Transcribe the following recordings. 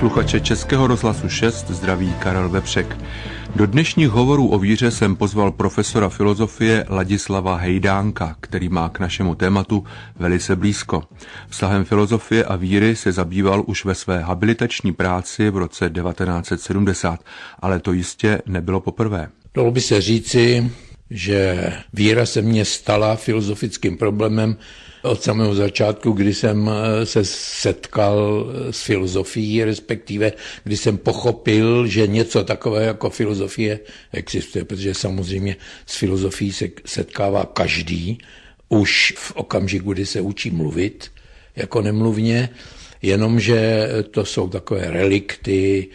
Posluchače Českého rozhlasu 6 zdraví Karel Vepřek. Do dnešních hovorů o víře jsem pozval profesora filozofie Ladislava Hejdánka, který má k našemu tématu velice blízko. Vztahem filozofie a víry se zabýval už ve své habilitační práci v roce 1970, ale to jistě nebylo poprvé. Dalo by se říci, že víra se mně stala filozofickým problémem od samého začátku, kdy jsem eh, se setkal eh, s filozofií, respektive kdy jsem pochopil, že něco takové jako filozofie existuje, protože samozřejmě s filozofií se setkává každý, už v okamžiku, kdy se učí mluvit jako nemluvně, jenomže to jsou takové relikty,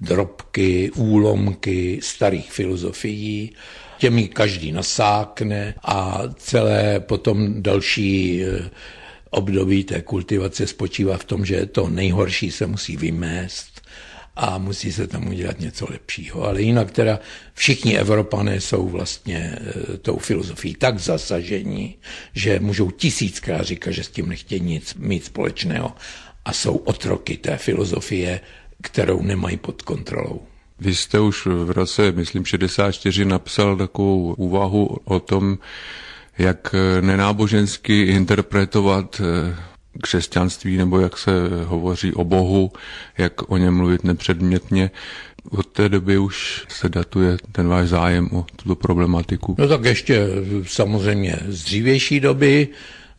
drobky, úlomky starých filozofií těmi každý nasákne a celé potom další eh, období té kultivace spočívá v tom, že to nejhorší se musí vymést a musí se tam udělat něco lepšího. Ale jinak teda všichni Evropané jsou vlastně eh, tou filozofií tak zasažení, že můžou tisíckrát říkat, že s tím nechtějí nic mít společného a jsou otroky té filozofie, kterou nemají pod kontrolou. Vy jste už v roce, myslím, 64 napsal takovou úvahu o tom, jak nenábožensky interpretovat eh, křesťanství nebo jak se hovoří o Bohu, jak o něm mluvit nepředmětně. Od té doby už se datuje ten váš zájem o tuto problematiku. No tak ještě samozřejmě z dřívější doby,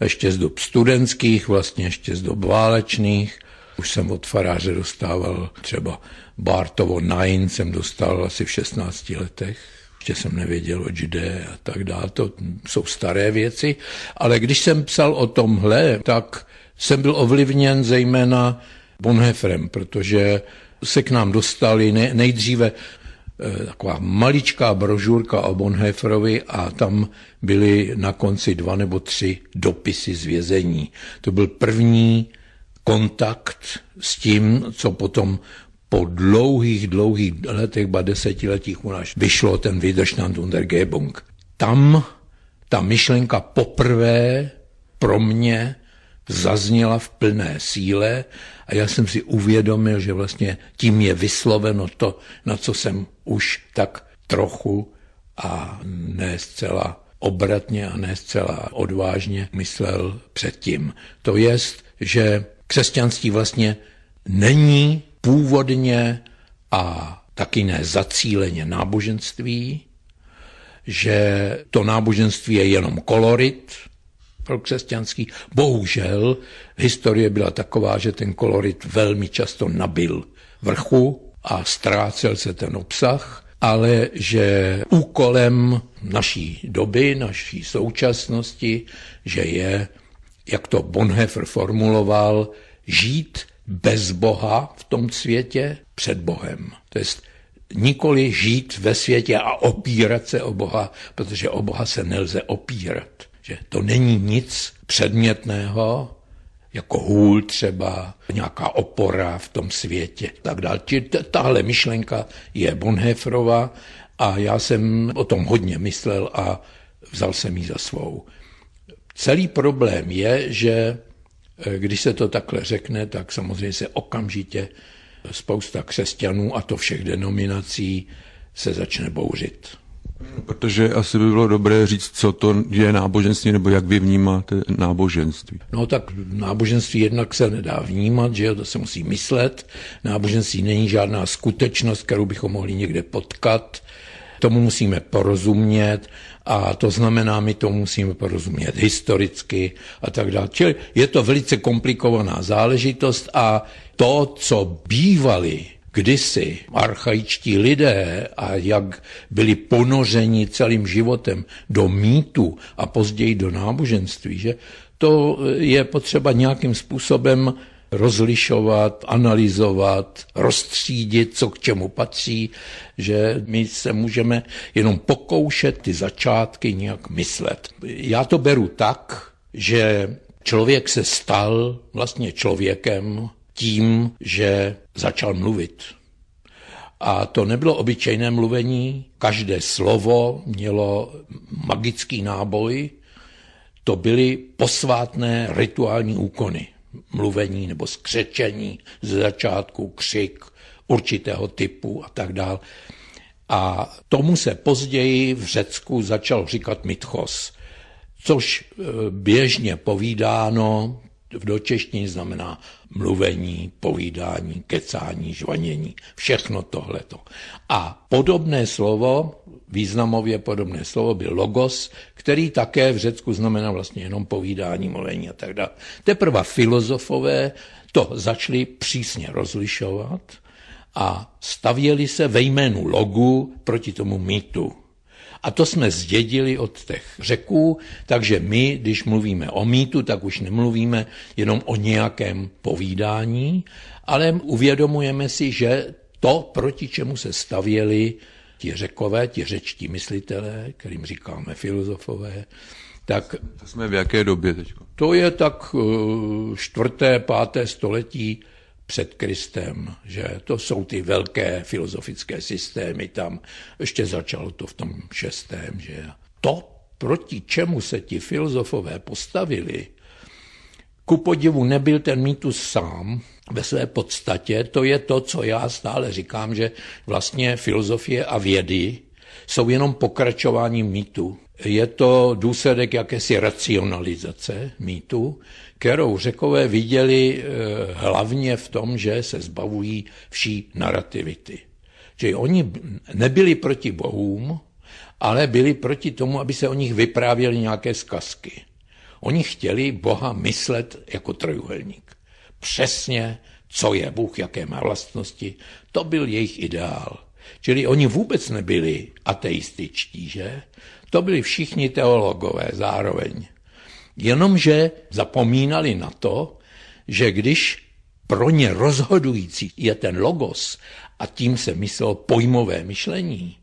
ještě z dob studentských, vlastně ještě z dob válečných, už jsem od faráře dostával třeba Bartovo Nine, jsem dostal asi v 16 letech. Ještě jsem nevěděl, o jde a tak dále. To jsou staré věci. Ale když jsem psal o tomhle, tak jsem byl ovlivněn zejména Bonhefrem, protože se k nám dostali ne, nejdříve eh, taková maličká brožurka o Bonheferovi a tam byly na konci dva nebo tři dopisy z vězení. To byl první kontakt s tím, co potom po dlouhých, dlouhých letech, ba desetiletích u nás vyšlo ten Widerstand und Ergebung. Tam ta myšlenka poprvé pro mě zazněla v plné síle a já jsem si uvědomil, že vlastně tím je vysloveno to, na co jsem už tak trochu a ne zcela obratně a ne zcela odvážně myslel předtím. To jest, že Křesťanství vlastně není původně a taky ne zacíleně náboženství, že to náboženství je jenom kolorit pro křesťanský. Bohužel historie byla taková, že ten kolorit velmi často nabil vrchu a ztrácel se ten obsah, ale že úkolem naší doby, naší současnosti, že je jak to Bonhoeffer formuloval, žít bez Boha v tom světě před Bohem. To je nikoli žít ve světě a opírat se o Boha, protože o Boha se nelze opírat. Že to není nic předmětného, jako hůl třeba, nějaká opora v tom světě. Tak dál. Tahle myšlenka je Bonhoefferova a já jsem o tom hodně myslel a vzal jsem ji za svou. Celý problém je, že eh, když se to takhle řekne, tak samozřejmě se okamžitě spousta křesťanů a to všech denominací se začne bouřit. Protože asi by bylo dobré říct, co to je náboženství, nebo jak vy vnímáte náboženství. No tak náboženství jednak se nedá vnímat, že to se musí myslet. Náboženství není žádná skutečnost, kterou bychom mohli někde potkat. Tomu musíme porozumět a to znamená, my to musíme porozumět historicky a tak dále. Čili je to velice komplikovaná záležitost a to, co bývali kdysi archaičtí lidé a jak byli ponořeni celým životem do mýtu a později do náboženství, že to je potřeba nějakým způsobem rozlišovat, analyzovat, rozstřídit, co k čemu patří, že my se můžeme jenom pokoušet ty začátky nějak myslet. Já to beru tak, že člověk se stal vlastně člověkem tím, že začal mluvit. A to nebylo obyčejné mluvení, každé slovo mělo magický náboj, to byly posvátné rituální úkony mluvení nebo skřečení z začátku, křik určitého typu a tak dále. A tomu se později v Řecku začal říkat mitchos, což e, běžně povídáno v dočeštině znamená mluvení, povídání, kecání, žvanění, všechno tohleto. A podobné slovo významově podobné slovo byl logos, který také v Řecku znamená vlastně jenom povídání, mluvení a tak dále. Teprve filozofové to začali přísně rozlišovat a stavěli se ve jménu logu proti tomu mýtu. A to jsme zdědili od těch řeků, takže my, když mluvíme o mýtu, tak už nemluvíme jenom o nějakém povídání, ale uvědomujeme si, že to, proti čemu se stavěli, ti řekové, ti řečtí myslitelé, kterým říkáme filozofové, tak... To jsme v jaké době teď? To je tak eh, čtvrté, páté století před Kristem, že to jsou ty velké filozofické systémy tam. Ještě začalo to v tom šestém, že to, proti čemu se ti filozofové postavili, ku podivu nebyl ten mýtus sám, ve své podstatě, to je to, co já stále říkám, že vlastně filozofie a vědy jsou jenom pokračováním mýtu. Je to důsledek jakési racionalizace mýtu, kterou řekové viděli eh, hlavně v tom, že se zbavují vší narrativity. Čili oni nebyli proti bohům, ale byli proti tomu, aby se o nich vyprávěly nějaké zkazky. Oni chtěli Boha myslet jako trojuhelník přesně, co je Bůh, jaké má vlastnosti. To byl jejich ideál. Čili oni vůbec nebyli ateističtí, že? To byli všichni teologové zároveň. Jenomže zapomínali na to, že když pro ně rozhodující je ten logos, a tím se myslel pojmové myšlení,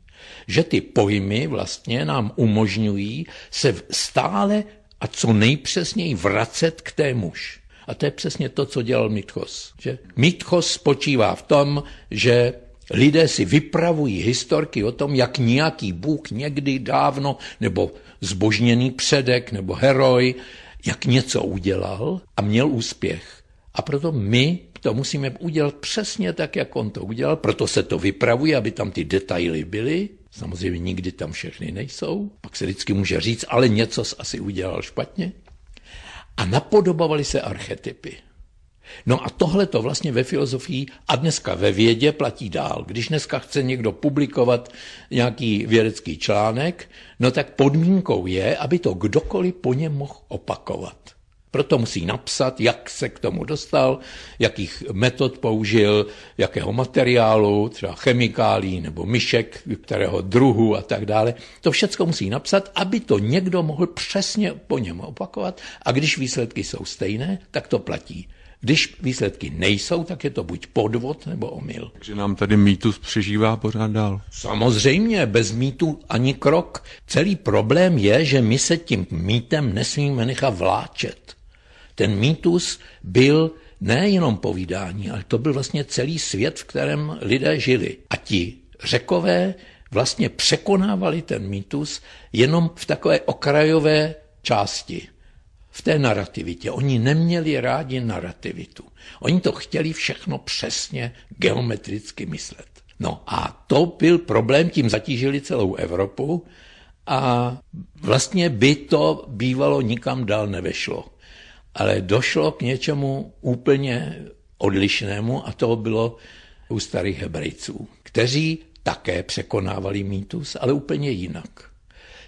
že ty pojmy vlastně nám umožňují se stále a co nejpřesněji vracet k témuž. A to je přesně to, co dělal Mitchos. Že? Mitchos spočívá v tom, že lidé si vypravují historky o tom, jak nějaký bůh někdy dávno, nebo zbožněný předek, nebo heroj, jak něco udělal a měl úspěch. A proto my to musíme udělat přesně tak, jak on to udělal, proto se to vypravuje, aby tam ty detaily byly. Samozřejmě nikdy tam všechny nejsou. Pak se vždycky může říct, ale něco asi udělal špatně a napodobovaly se archetypy. No a tohle to vlastně ve filozofii a dneska ve vědě platí dál. Když dneska chce někdo publikovat nějaký vědecký článek, no tak podmínkou je, aby to kdokoliv po něm mohl opakovat. Proto musí napsat, jak se k tomu dostal, jakých metod použil, jakého materiálu, třeba chemikálí nebo myšek, kterého druhu a tak dále. To všechno musí napsat, aby to někdo mohl přesně po něm opakovat a když výsledky jsou stejné, tak to platí. Když výsledky nejsou, tak je to buď podvod nebo omyl. Takže nám tady mýtus přežívá pořád dál. Samozřejmě, bez mýtu ani krok. Celý problém je, že my se tím mýtem nesmíme nechat vláčet ten mýtus byl nejenom povídání, ale to byl vlastně celý svět, v kterém lidé žili. A ti řekové vlastně překonávali ten mýtus jenom v takové okrajové části, v té narrativitě. Oni neměli rádi narrativitu. Oni to chtěli všechno přesně geometricky myslet. No a to byl problém, tím zatížili celou Evropu a vlastně by to bývalo nikam dál nevešlo. Ale došlo k něčemu úplně odlišnému a to bylo u starých hebrejců, kteří také překonávali mýtus, ale úplně jinak.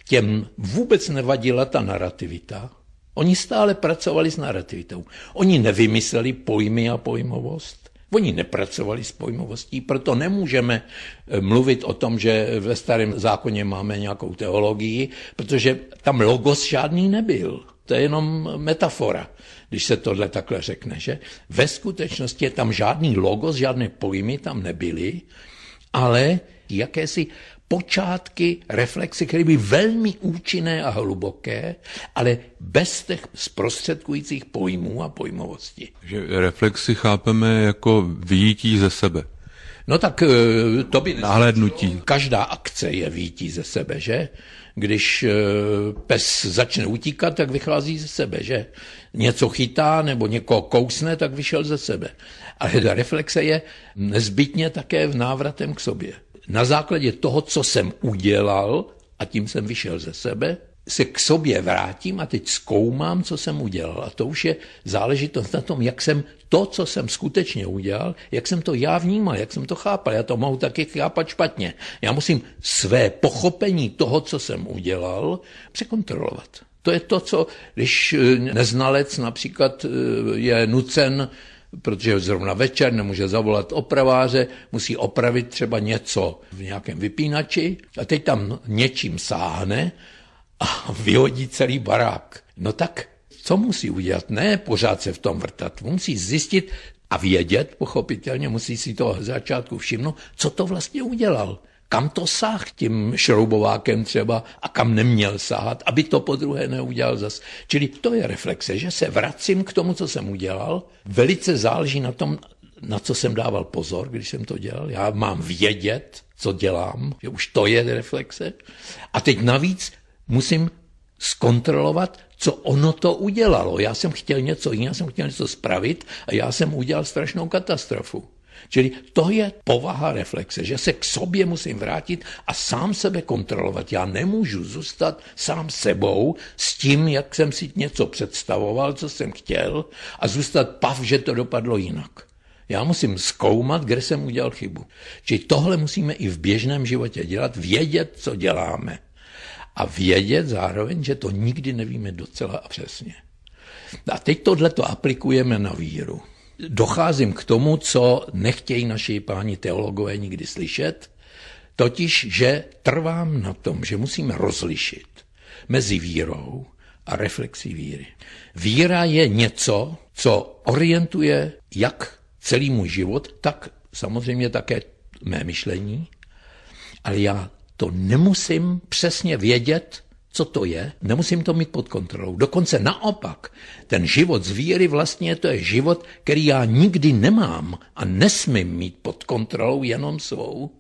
Těm vůbec nevadila ta narrativita. Oni stále pracovali s narrativitou. Oni nevymysleli pojmy a pojmovost. Oni nepracovali s pojmovostí, proto nemůžeme eh, mluvit o tom, že ve starém zákoně máme nějakou teologii, protože tam logos žádný nebyl to je jenom metafora, když se tohle takhle řekne, že? Ve skutečnosti je tam žádný logo, žádné pojmy tam nebyly, ale jakési počátky reflexy, které byly velmi účinné a hluboké, ale bez těch zprostředkujících pojmů a pojmovosti. Že reflexy chápeme jako výjití ze sebe. No tak eh, to by... Nahlédnutí. Každá akce je výtí ze sebe, že? když eh, pes začne utíkat, tak vychází ze sebe, že něco chytá nebo někoho kousne, tak vyšel ze sebe. Ale ta reflexe je nezbytně také v návratem k sobě. Na základě toho, co jsem udělal, a tím jsem vyšel ze sebe, se k sobě vrátím a teď zkoumám, co jsem udělal. A to už je záležitost na tom, jak jsem to, co jsem skutečně udělal, jak jsem to já vnímal, jak jsem to chápal. Já to mohu taky chápat špatně. Já musím své pochopení toho, co jsem udělal, překontrolovat. To je to, co, když eh, neznalec například eh, je nucen protože zrovna večer nemůže zavolat opraváře, musí opravit třeba něco v nějakém vypínači a teď tam něčím sáhne a vyhodí celý barák. No tak co musí udělat? Ne pořád se v tom vrtat, musí zjistit a vědět, pochopitelně musí si to začátku všimnout, co to vlastně udělal kam to sáh tím šroubovákem třeba a kam neměl sáhat, aby to po druhé neudělal zas. Čili to je reflexe, že se vracím k tomu, co jsem udělal. Velice záleží na tom, na co jsem dával pozor, když jsem to dělal. Já mám vědět, co dělám, že už to je reflexe. A teď navíc musím zkontrolovat, co ono to udělalo. Já jsem chtěl něco jiného, jsem chtěl něco spravit a já jsem udělal strašnou katastrofu. Čili to je povaha reflexe, že se k sobě musím vrátit a sám sebe kontrolovat. Já nemůžu zůstat sám sebou s tím, jak jsem si něco představoval, co jsem chtěl a zůstat pav, že to dopadlo jinak. Já musím zkoumat, kde jsem udělal chybu. Čili tohle musíme i v běžném životě dělat, vědět, co děláme a vědět zároveň, že to nikdy nevíme docela a přesně. A teď tohle to aplikujeme na víru. Docházím k tomu, co nechtějí naši páni teologové nikdy slyšet, totiž, že trvám na tom, že musíme rozlišit mezi vírou a reflexí víry. Víra je něco, co orientuje jak celý můj život, tak samozřejmě také mé myšlení, ale já to nemusím přesně vědět, co to je, nemusím to mít pod kontrolou. Dokonce naopak, ten život z víry vlastně to je život, který já nikdy nemám a nesmím mít pod kontrolou jenom svou.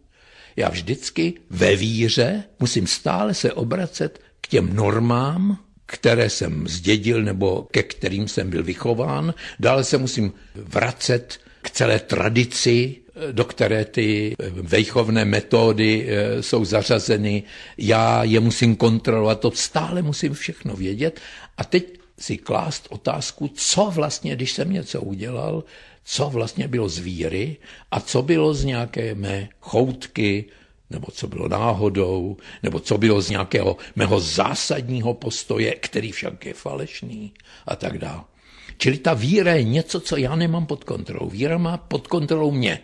Já vždycky ve víře musím stále se obracet k těm normám, které jsem zdědil nebo ke kterým jsem byl vychován. Dále se musím vracet k celé tradici do které ty eh, vejchovné metody eh, jsou zařazeny. Já je musím kontrolovat, to stále musím všechno vědět. A teď si klást otázku, co vlastně, když jsem něco udělal, co vlastně bylo z víry a co bylo z nějaké mé choutky, nebo co bylo náhodou, nebo co bylo z nějakého mého zásadního postoje, který však je falešný a tak dále. Čili ta víra je něco, co já nemám pod kontrolou. Víra má pod kontrolou mě.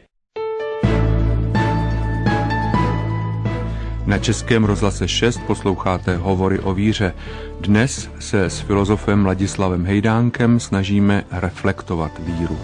Na Českém rozhlase 6 posloucháte Hovory o víře. Dnes se s filozofem Ladislavem Hejdánkem snažíme reflektovat víru.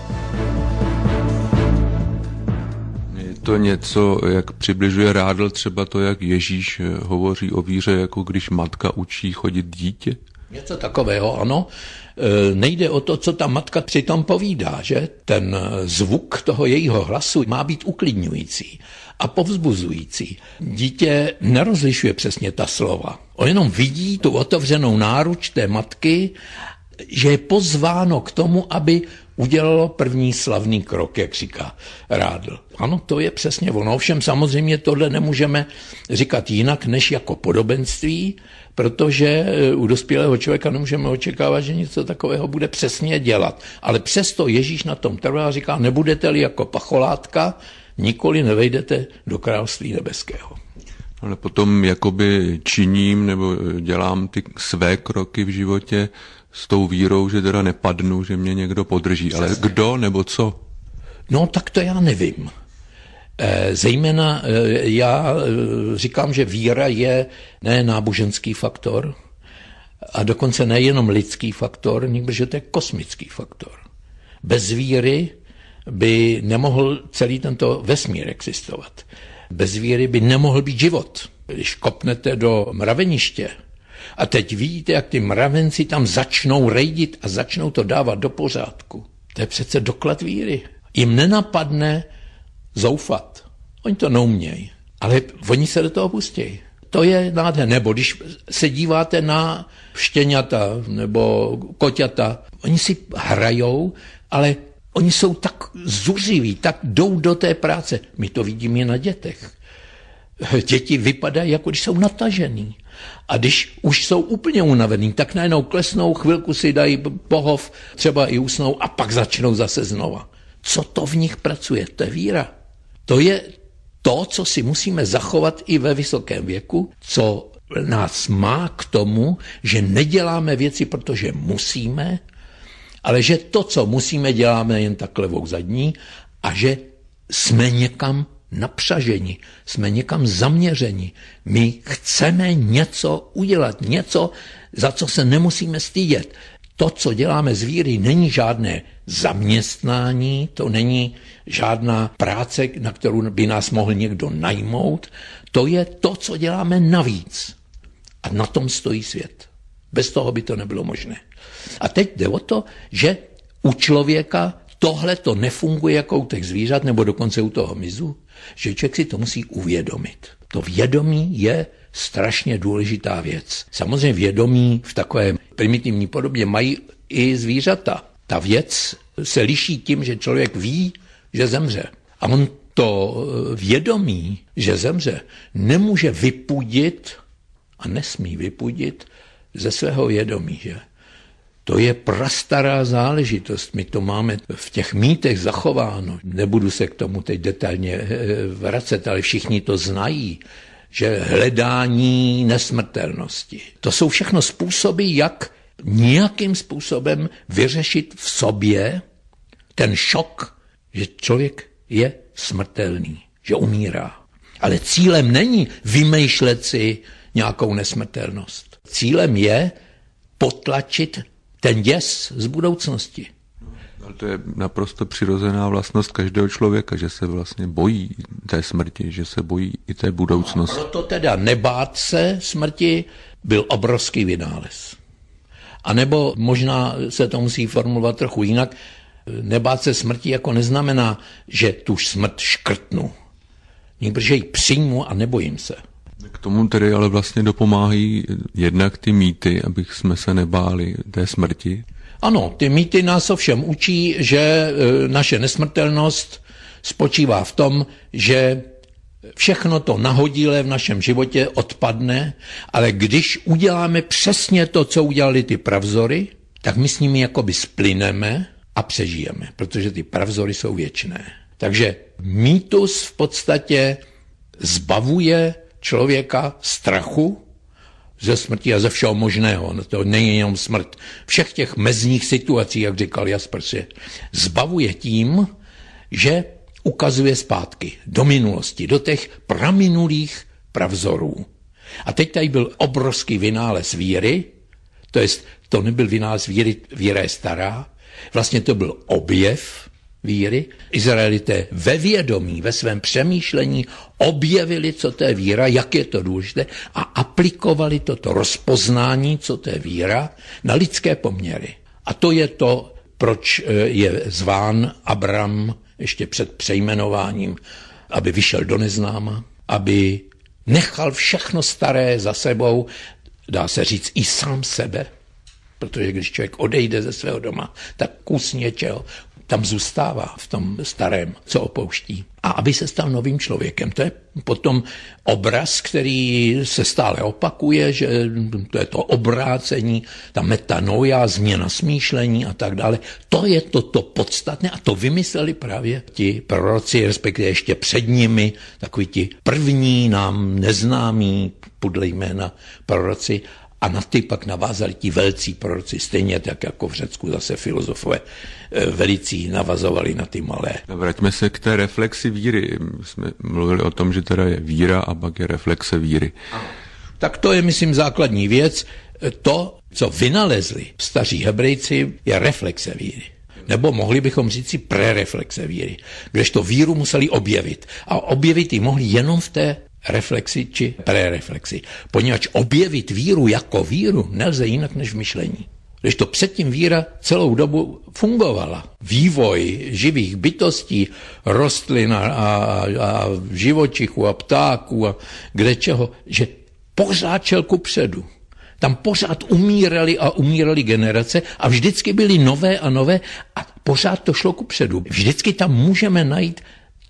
Je to něco, jak přibližuje Rádl třeba to, jak Ježíš hovoří o víře, jako když matka učí chodit dítě? Něco takového, ano. E, nejde o to, co ta matka přitom povídá, že? Ten e, zvuk toho jejího hlasu má být uklidňující a povzbuzující. Dítě nerozlišuje přesně ta slova. O jenom vidí tu otevřenou náruč té matky, že je pozváno k tomu, aby udělalo první slavný krok, jak říká Rádl. Ano, to je přesně ono. Ovšem samozřejmě tohle nemůžeme říkat jinak než jako podobenství, protože eh, u dospělého člověka nemůžeme očekávat, že něco takového bude přesně dělat. Ale přesto Ježíš na tom trvá a říká, nebudete-li jako pacholátka, nikoli nevejdete do království nebeského. Ale potom jakoby činím nebo dělám ty své kroky v životě s tou vírou, že teda nepadnu, že mě někdo podrží. Ale kdo nebo co? No tak to já nevím. Eh, zejména eh, já eh, říkám, že víra je ne náboženský faktor, a dokonce nejenom lidský faktor, že to je kosmický faktor. Bez víry by nemohl celý tento vesmír existovat. Bez víry by nemohl být život. Když kopnete do mraveniště, a teď vidíte, jak ty mravenci tam začnou rejdit a začnou to dávat do pořádku. To je přece doklad víry. Jim nenapadne zoufat. Oni to neumějí, ale oni se do toho pustí. To je nádherné. Nebo když se díváte na štěňata nebo koťata, oni si hrajou, ale oni jsou tak zuřiví, tak jdou do té práce. My to vidíme na dětech děti vypadají, jako když jsou natažený. A když už jsou úplně unavený, tak najednou klesnou, chvilku si dají pohov, třeba i usnou a pak začnou zase znova. Co to v nich pracuje? To je víra. To je to, co si musíme zachovat i ve vysokém věku, co nás má k tomu, že neděláme věci, protože musíme, ale že to, co musíme, děláme jen tak levou zadní a že jsme někam napřaženi, jsme někam zaměřeni. My chceme něco udělat, něco, za co se nemusíme stydět. To, co děláme z víry, není žádné zaměstnání, to není žádná práce, na kterou by nás mohl někdo najmout. To je to, co děláme navíc. A na tom stojí svět. Bez toho by to nebylo možné. A teď jde o to, že u člověka tohle to nefunguje jako u těch zvířat nebo dokonce u toho mizu že člověk si to musí uvědomit. To vědomí je strašně důležitá věc. Samozřejmě vědomí v takové primitivní podobě mají i zvířata. Ta věc se liší tím, že člověk ví, že zemře. A on to eh, vědomí, že zemře, nemůže vypudit a nesmí vypudit ze svého vědomí. Že? To je prastará záležitost. My to máme v těch mýtech zachováno. Nebudu se k tomu teď detailně eh, vracet, ale všichni to znají že hledání nesmrtelnosti. To jsou všechno způsoby, jak nějakým způsobem vyřešit v sobě ten šok, že člověk je smrtelný, že umírá. Ale cílem není vymýšlet si nějakou nesmrtelnost. Cílem je potlačit ten děs z budoucnosti. Ale to je naprosto přirozená vlastnost každého člověka, že se vlastně bojí té smrti, že se bojí i té budoucnosti. No proto teda nebát se smrti byl obrovský vynález. A nebo možná se to musí formulovat trochu jinak, nebát se smrti jako neznamená, že tu smrt škrtnu. Někdy, že ji přijmu a nebojím se. K tomu tedy ale vlastně dopomáhají jednak ty mýty, abych jsme se nebáli té smrti. Ano, ty mýty nás ovšem učí, že e, naše nesmrtelnost spočívá v tom, že všechno to nahodilé v našem životě odpadne, ale když uděláme přesně to, co udělali ty pravzory, tak my s nimi jakoby splineme a přežijeme, protože ty pravzory jsou věčné. Takže mýtus v podstatě zbavuje člověka strachu ze smrti a ze všeho možného. No to není jenom smrt. Všech těch mezních situací, jak říkal Jasper, se zbavuje tím, že ukazuje zpátky do minulosti, do těch praminulých pravzorů. A teď tady byl obrovský vynález víry, to jest, to nebyl vynález víry, víra je stará, vlastně to byl objev, víry. Izraelité ve vědomí, ve svém přemýšlení objevili, co to je víra, jak je to důležité a aplikovali toto rozpoznání, co to je víra, na lidské poměry. A to je to, proč eh, je zván Abram ještě před přejmenováním, aby vyšel do neznáma, aby nechal všechno staré za sebou, dá se říct i sám sebe, protože když člověk odejde ze svého doma, tak kus něčeho, tam zůstává v tom starém, co opouští. A aby se stal novým člověkem. To je potom obraz, který se stále opakuje, že to je to obrácení, ta metanoja, změna smýšlení a tak dále. To je to, to podstatné a to vymysleli právě ti proroci, respektive ještě před nimi, takový ti první nám neznámí podle jména proroci a na ty pak navázali ti velcí proroci, stejně tak jako v Řecku zase filozofové eh, velicí navazovali na ty malé. Vraťme se k té reflexi víry. My jsme mluvili o tom, že teda je víra a pak je reflexe víry. Tak to je, myslím, základní věc. To, co vynalezli staří hebrejci, je reflexe víry nebo mohli bychom říct si prereflexe víry, kdežto víru museli objevit. A objevit ji mohli jenom v té reflexi či prereflexi. Poněvadž objevit víru jako víru nelze jinak než v myšlení. Když to předtím víra celou dobu fungovala. Vývoj živých bytostí, rostlin a, a, a živočichů a ptáků a kde čeho, že pořád šel ku předu. Tam pořád umírali a umírali generace a vždycky byly nové a nové a pořád to šlo ku předu. Vždycky tam můžeme najít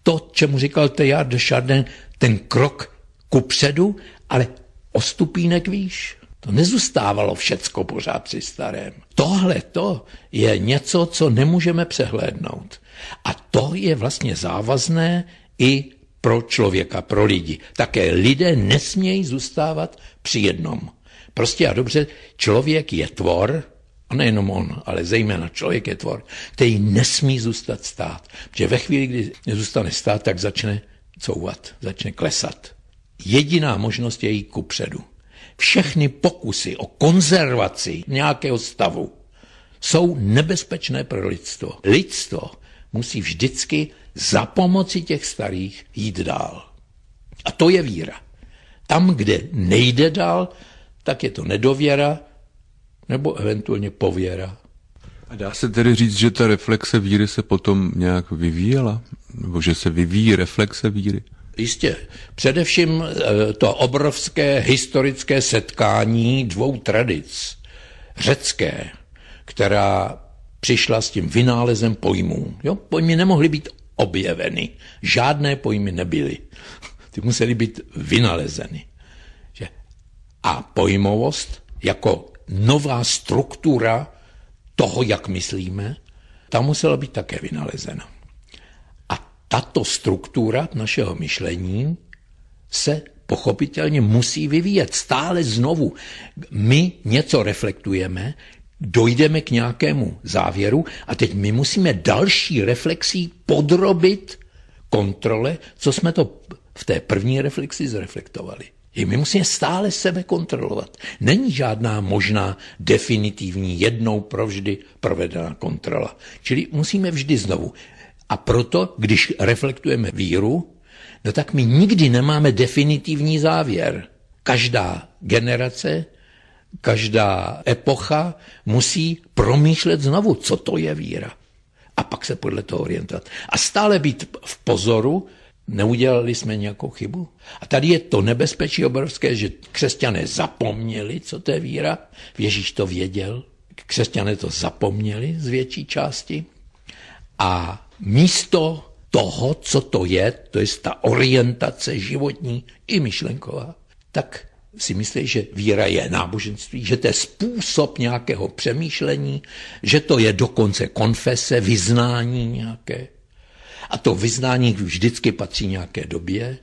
to, čemu říkal Teilhard de Chardin, ten krok kupředu, ale o stupínek výš. To nezůstávalo všecko pořád při starém. Tohle to je něco, co nemůžeme přehlédnout. A to je vlastně závazné i pro člověka, pro lidi. Také lidé nesmějí zůstávat při jednom. Prostě a dobře, člověk je tvor, a nejenom on, ale zejména člověk je tvor, který nesmí zůstat stát. Protože ve chvíli, kdy nezůstane stát, tak začne couvat, začne klesat. Jediná možnost je jít kupředu. Všechny pokusy o konzervaci nějakého stavu jsou nebezpečné pro lidstvo. Lidstvo musí vždycky za pomoci těch starých jít dál. A to je víra. Tam, kde nejde dál, tak je to nedověra nebo eventuálně pověra a dá se tedy říct, že ta reflexe víry se potom nějak vyvíjela? Nebo že se vyvíjí reflexe víry? Jistě. Především eh, to obrovské historické setkání dvou tradic. Řecké, která přišla s tím vynálezem pojmů. Jo? Pojmy nemohly být objeveny. Žádné pojmy nebyly. Ty musely být vynalezeny. A pojmovost jako nová struktura toho, jak myslíme, ta musela být také vynalezena. A tato struktura našeho myšlení se pochopitelně musí vyvíjet stále znovu. My něco reflektujeme, dojdeme k nějakému závěru a teď my musíme další reflexí podrobit kontrole, co jsme to v té první reflexi zreflektovali. I my musíme stále sebe kontrolovat. Není žádná možná definitivní, jednou provždy provedená kontrola. Čili musíme vždy znovu. A proto, když reflektujeme víru, no tak my nikdy nemáme definitivní závěr. Každá generace, každá epocha musí promýšlet znovu, co to je víra. A pak se podle toho orientovat. A stále být v pozoru, Neudělali jsme nějakou chybu? A tady je to nebezpečí obrovské, že křesťané zapomněli, co to je víra. Ježíš to věděl, křesťané to zapomněli z větší části. A místo toho, co to je, to je ta orientace životní i myšlenková, tak si myslí, že víra je náboženství, že to je způsob nějakého přemýšlení, že to je dokonce konfese, vyznání nějaké. A to vyznání vždycky patří nějaké době,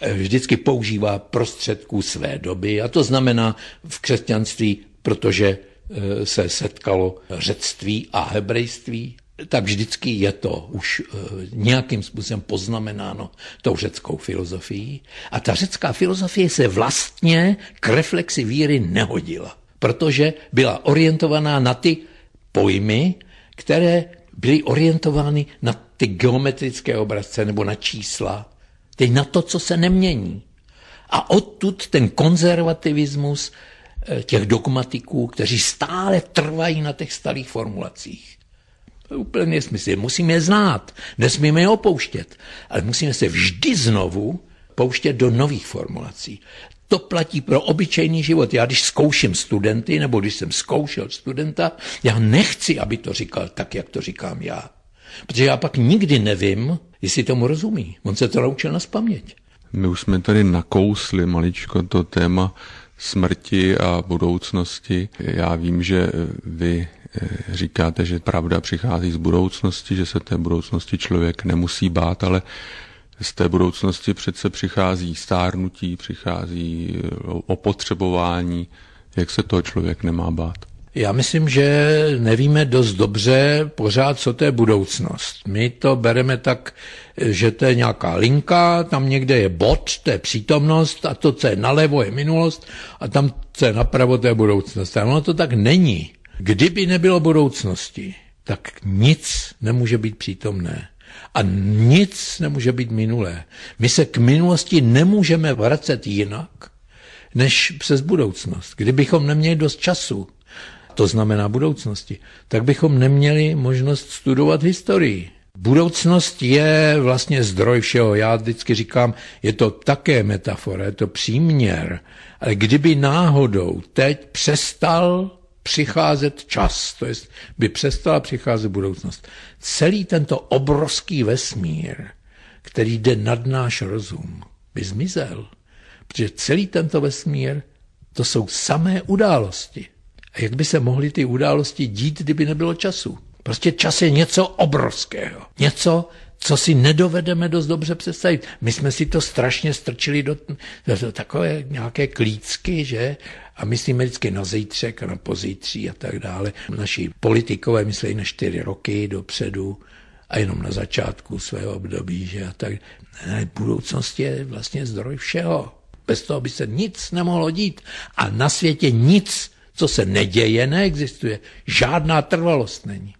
eh, vždycky používá prostředků své doby. A to znamená v křesťanství, protože eh, se setkalo řectví a hebrejství, tak vždycky je to už eh, nějakým způsobem poznamenáno tou řeckou filozofií. A ta řecká filozofie se vlastně k reflexi víry nehodila, protože byla orientovaná na ty pojmy, které byly orientovány na ty geometrické obrazce nebo na čísla, tedy na to, co se nemění. A odtud ten konzervativismus eh, těch dogmatiků, kteří stále trvají na těch starých formulacích. To je úplně smysl. Musíme je znát, nesmíme je opouštět, ale musíme se vždy znovu pouštět do nových formulací. To platí pro obyčejný život. Já když zkouším studenty, nebo když jsem zkoušel studenta, já nechci, aby to říkal tak, jak to říkám já. Protože já pak nikdy nevím, jestli tomu rozumí. On se to naučil na spaměť. My už jsme tady nakousli maličko to téma smrti a budoucnosti. Já vím, že vy eh, říkáte, že pravda přichází z budoucnosti, že se té budoucnosti člověk nemusí bát, ale z té budoucnosti přece přichází stárnutí, přichází e, opotřebování. Jak se toho člověk nemá bát? Já myslím, že nevíme dost dobře pořád, co to je budoucnost. My to bereme tak, že to je nějaká linka, tam někde je bod, to je přítomnost, a to, co je nalevo, je minulost, a tam, co je napravo, to je budoucnost. A ono to tak není. Kdyby nebylo budoucnosti, tak nic nemůže být přítomné. A nic nemůže být minulé. My se k minulosti nemůžeme vracet jinak, než přes budoucnost. Kdybychom neměli dost času, to znamená budoucnosti, tak bychom neměli možnost studovat historii. Budoucnost je vlastně zdroj všeho. Já vždycky říkám, je to také metafora, je to příměr. Ale kdyby náhodou teď přestal přicházet čas, to jest by přestala přicházet budoucnost. Celý tento obrovský vesmír, který jde nad náš rozum, by zmizel. Protože celý tento vesmír, to jsou samé události. A jak by se mohly ty události dít, kdyby nebylo času? Prostě čas je něco obrovského. Něco, co si nedovedeme dost dobře představit. My jsme si to strašně strčili do takové nějaké klícky, že? A myslíme vždycky na zítřek a na pozítří a tak dále. Naši politikové myslí na čtyři roky dopředu a jenom na začátku svého období, že a tak. Ne, budoucnost je vlastně zdroj všeho. Bez toho by se nic nemohlo dít. A na světě nic, co se neděje, neexistuje. Žádná trvalost není.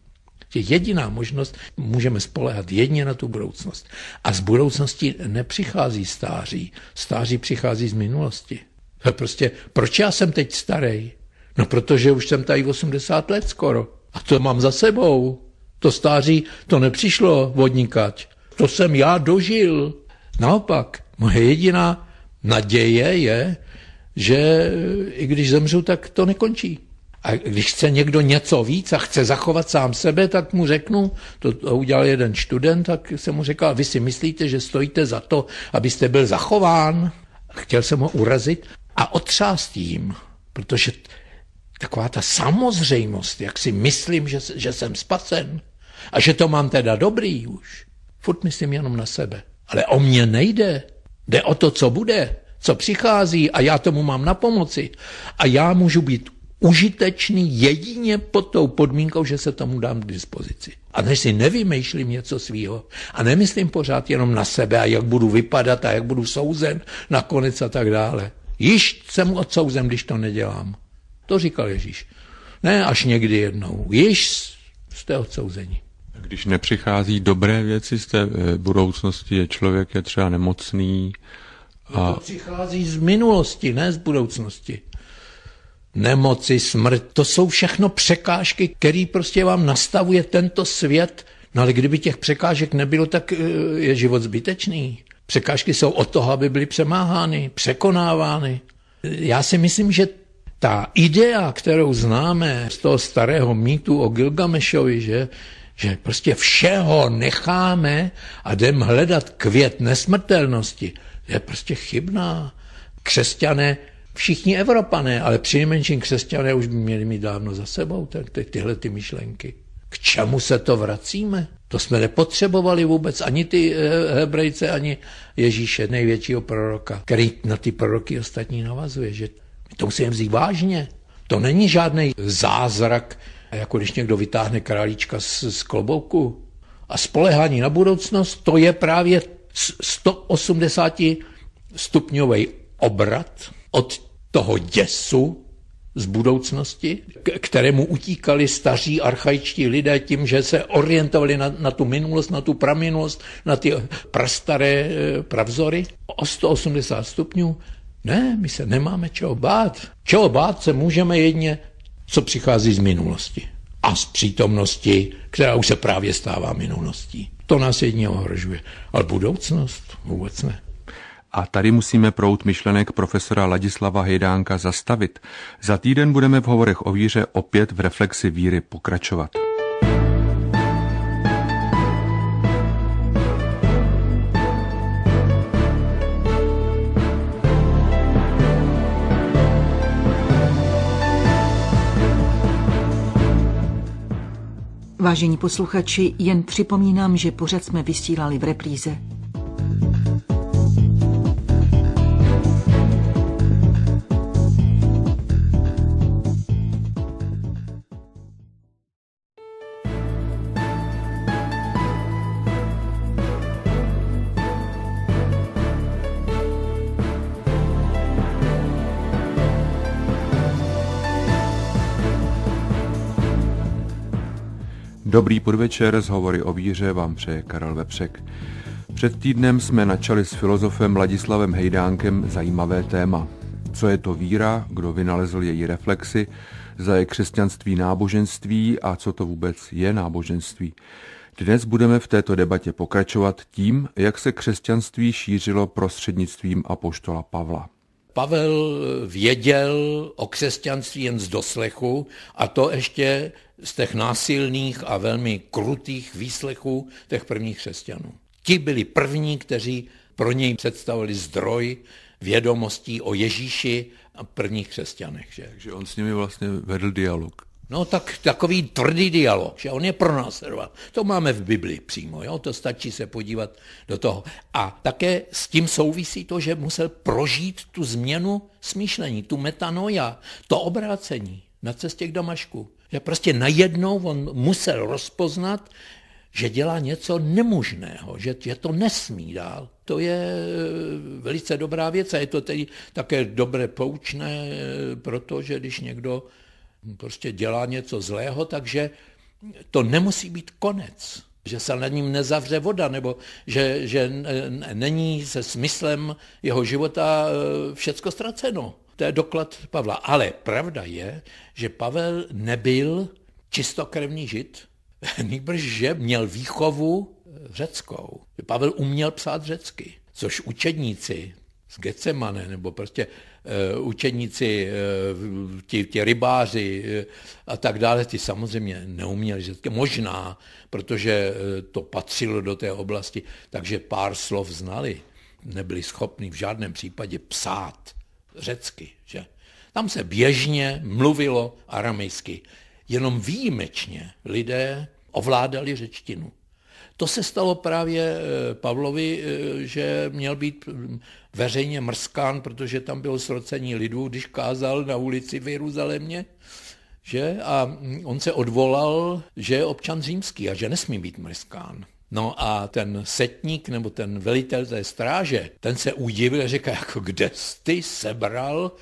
Je jediná možnost, můžeme spolehat jedně na tu budoucnost. A z budoucnosti nepřichází stáří. Stáří přichází z minulosti. A prostě, proč já jsem teď starý? No protože už jsem tady 80 let skoro. A to mám za sebou. To stáří, to nepřišlo vodníkať. To jsem já dožil. Naopak, moje jediná naděje je, že i když zemřu, tak to nekončí. A když chce někdo něco víc a chce zachovat sám sebe, tak mu řeknu, to, to udělal jeden student, tak jsem mu řekl: vy si myslíte, že stojíte za to, abyste byl zachován? Chtěl jsem ho urazit, a otřást jim, protože taková ta samozřejmost, jak si myslím, že, že jsem spasen a že to mám teda dobrý už, furt myslím jenom na sebe. Ale o mě nejde, jde o to, co bude, co přichází a já tomu mám na pomoci. A já můžu být užitečný jedině pod tou podmínkou, že se tomu dám k dispozici. A než si nevymýšlím něco svýho a nemyslím pořád jenom na sebe a jak budu vypadat a jak budu souzen nakonec a tak dále. Již jsem odsouzen, když to nedělám. To říkal Ježíš. Ne až někdy jednou. Již jste odsouzeni. Když nepřichází dobré věci z té eh, budoucnosti, je člověk je třeba nemocný. A... To přichází z minulosti, ne z budoucnosti. Nemoci, smrt, to jsou všechno překážky, které prostě vám nastavuje tento svět. No ale kdyby těch překážek nebylo, tak eh, je život zbytečný. Překážky jsou od toho, aby byly přemáhány, překonávány. Já si myslím, že ta idea, kterou známe z toho starého mýtu o Gilgamešovi, že, že prostě všeho necháme a jdem hledat květ nesmrtelnosti, je prostě chybná. Křesťané, všichni Evropané, ale přinejmenším křesťané už by měli mít dávno za sebou ty, tyhle ty myšlenky. K čemu se to vracíme? To jsme nepotřebovali vůbec ani ty eh, Hebrejce, ani Ježíše, největšího proroka, který na ty proroky ostatní navazuje, že my to musíme vzít vážně. To není žádný zázrak, jako když někdo vytáhne králíčka z, z klobouku. A spolehání na budoucnost, to je právě 180 stupňový obrat od toho děsu, z budoucnosti, k kterému utíkali staří archaičtí lidé tím, že se orientovali na, na tu minulost, na tu praminulost, na ty prastaré eh, pravzory o 180 stupňů. Ne, my se nemáme čeho bát. Čeho bát se můžeme jedně, co přichází z minulosti a z přítomnosti, která už se právě stává minulostí. To nás jedně ohrožuje. Ale budoucnost vůbec ne. A tady musíme prout myšlenek profesora Ladislava Hejdánka zastavit. Za týden budeme v hovorech o víře opět v reflexi víry pokračovat. Vážení posluchači, jen připomínám, že pořad jsme vysílali v repríze. Dobrý podvečer, z hovory o víře vám přeje Karel Vepřek. Před týdnem jsme načali s filozofem Ladislavem Hejdánkem zajímavé téma. Co je to víra, kdo vynalezl její reflexy, za je křesťanství náboženství a co to vůbec je náboženství. Dnes budeme v této debatě pokračovat tím, jak se křesťanství šířilo prostřednictvím apoštola Pavla. Pavel věděl o křesťanství jen z doslechu a to ještě z těch násilných a velmi krutých výslechů těch prvních křesťanů. Ti byli první, kteří pro něj představili zdroj vědomostí o Ježíši a prvních křesťanech. Že? Takže on s nimi vlastně vedl dialog. No tak takový tvrdý dialog, že on je pro nás To máme v Biblii přímo, jo? to stačí se podívat do toho. A také s tím souvisí to, že musel prožít tu změnu smýšlení, tu metanoja, to obrácení na cestě k Damašku. Že prostě najednou on musel rozpoznat, že dělá něco nemožného, že, že to nesmí dál. To je eh, velice dobrá věc a je to tedy také dobré poučné, eh, protože když někdo prostě dělá něco zlého, takže to nemusí být konec, že se na ním nezavře voda, nebo že, že není se smyslem jeho života eh, všecko ztraceno. To je doklad Pavla. Ale pravda je, že Pavel nebyl čistokrevný žid, nejbrž, že měl výchovu eh, řeckou. Pavel uměl psát řecky, což učedníci z Getsemane, nebo prostě uh, učedníci, uh, ti, ti rybáři uh, a tak dále, ty samozřejmě neuměli řecky. Možná, protože uh, to patřilo do té oblasti, takže pár slov znali. Nebyli schopni v žádném případě psát řecky. Že? Tam se běžně mluvilo aramejsky. Jenom výjimečně lidé ovládali řečtinu. To se stalo právě eh, Pavlovi, eh, že měl být hm, veřejně mrskán, protože tam bylo srocení lidů, když kázal na ulici v Jeruzalémě. Že? A hm, on se odvolal, že je občan římský a že nesmí být mrskán. No a ten setník nebo ten velitel té stráže, ten se udivil a říká, jako kde jsi ty sebral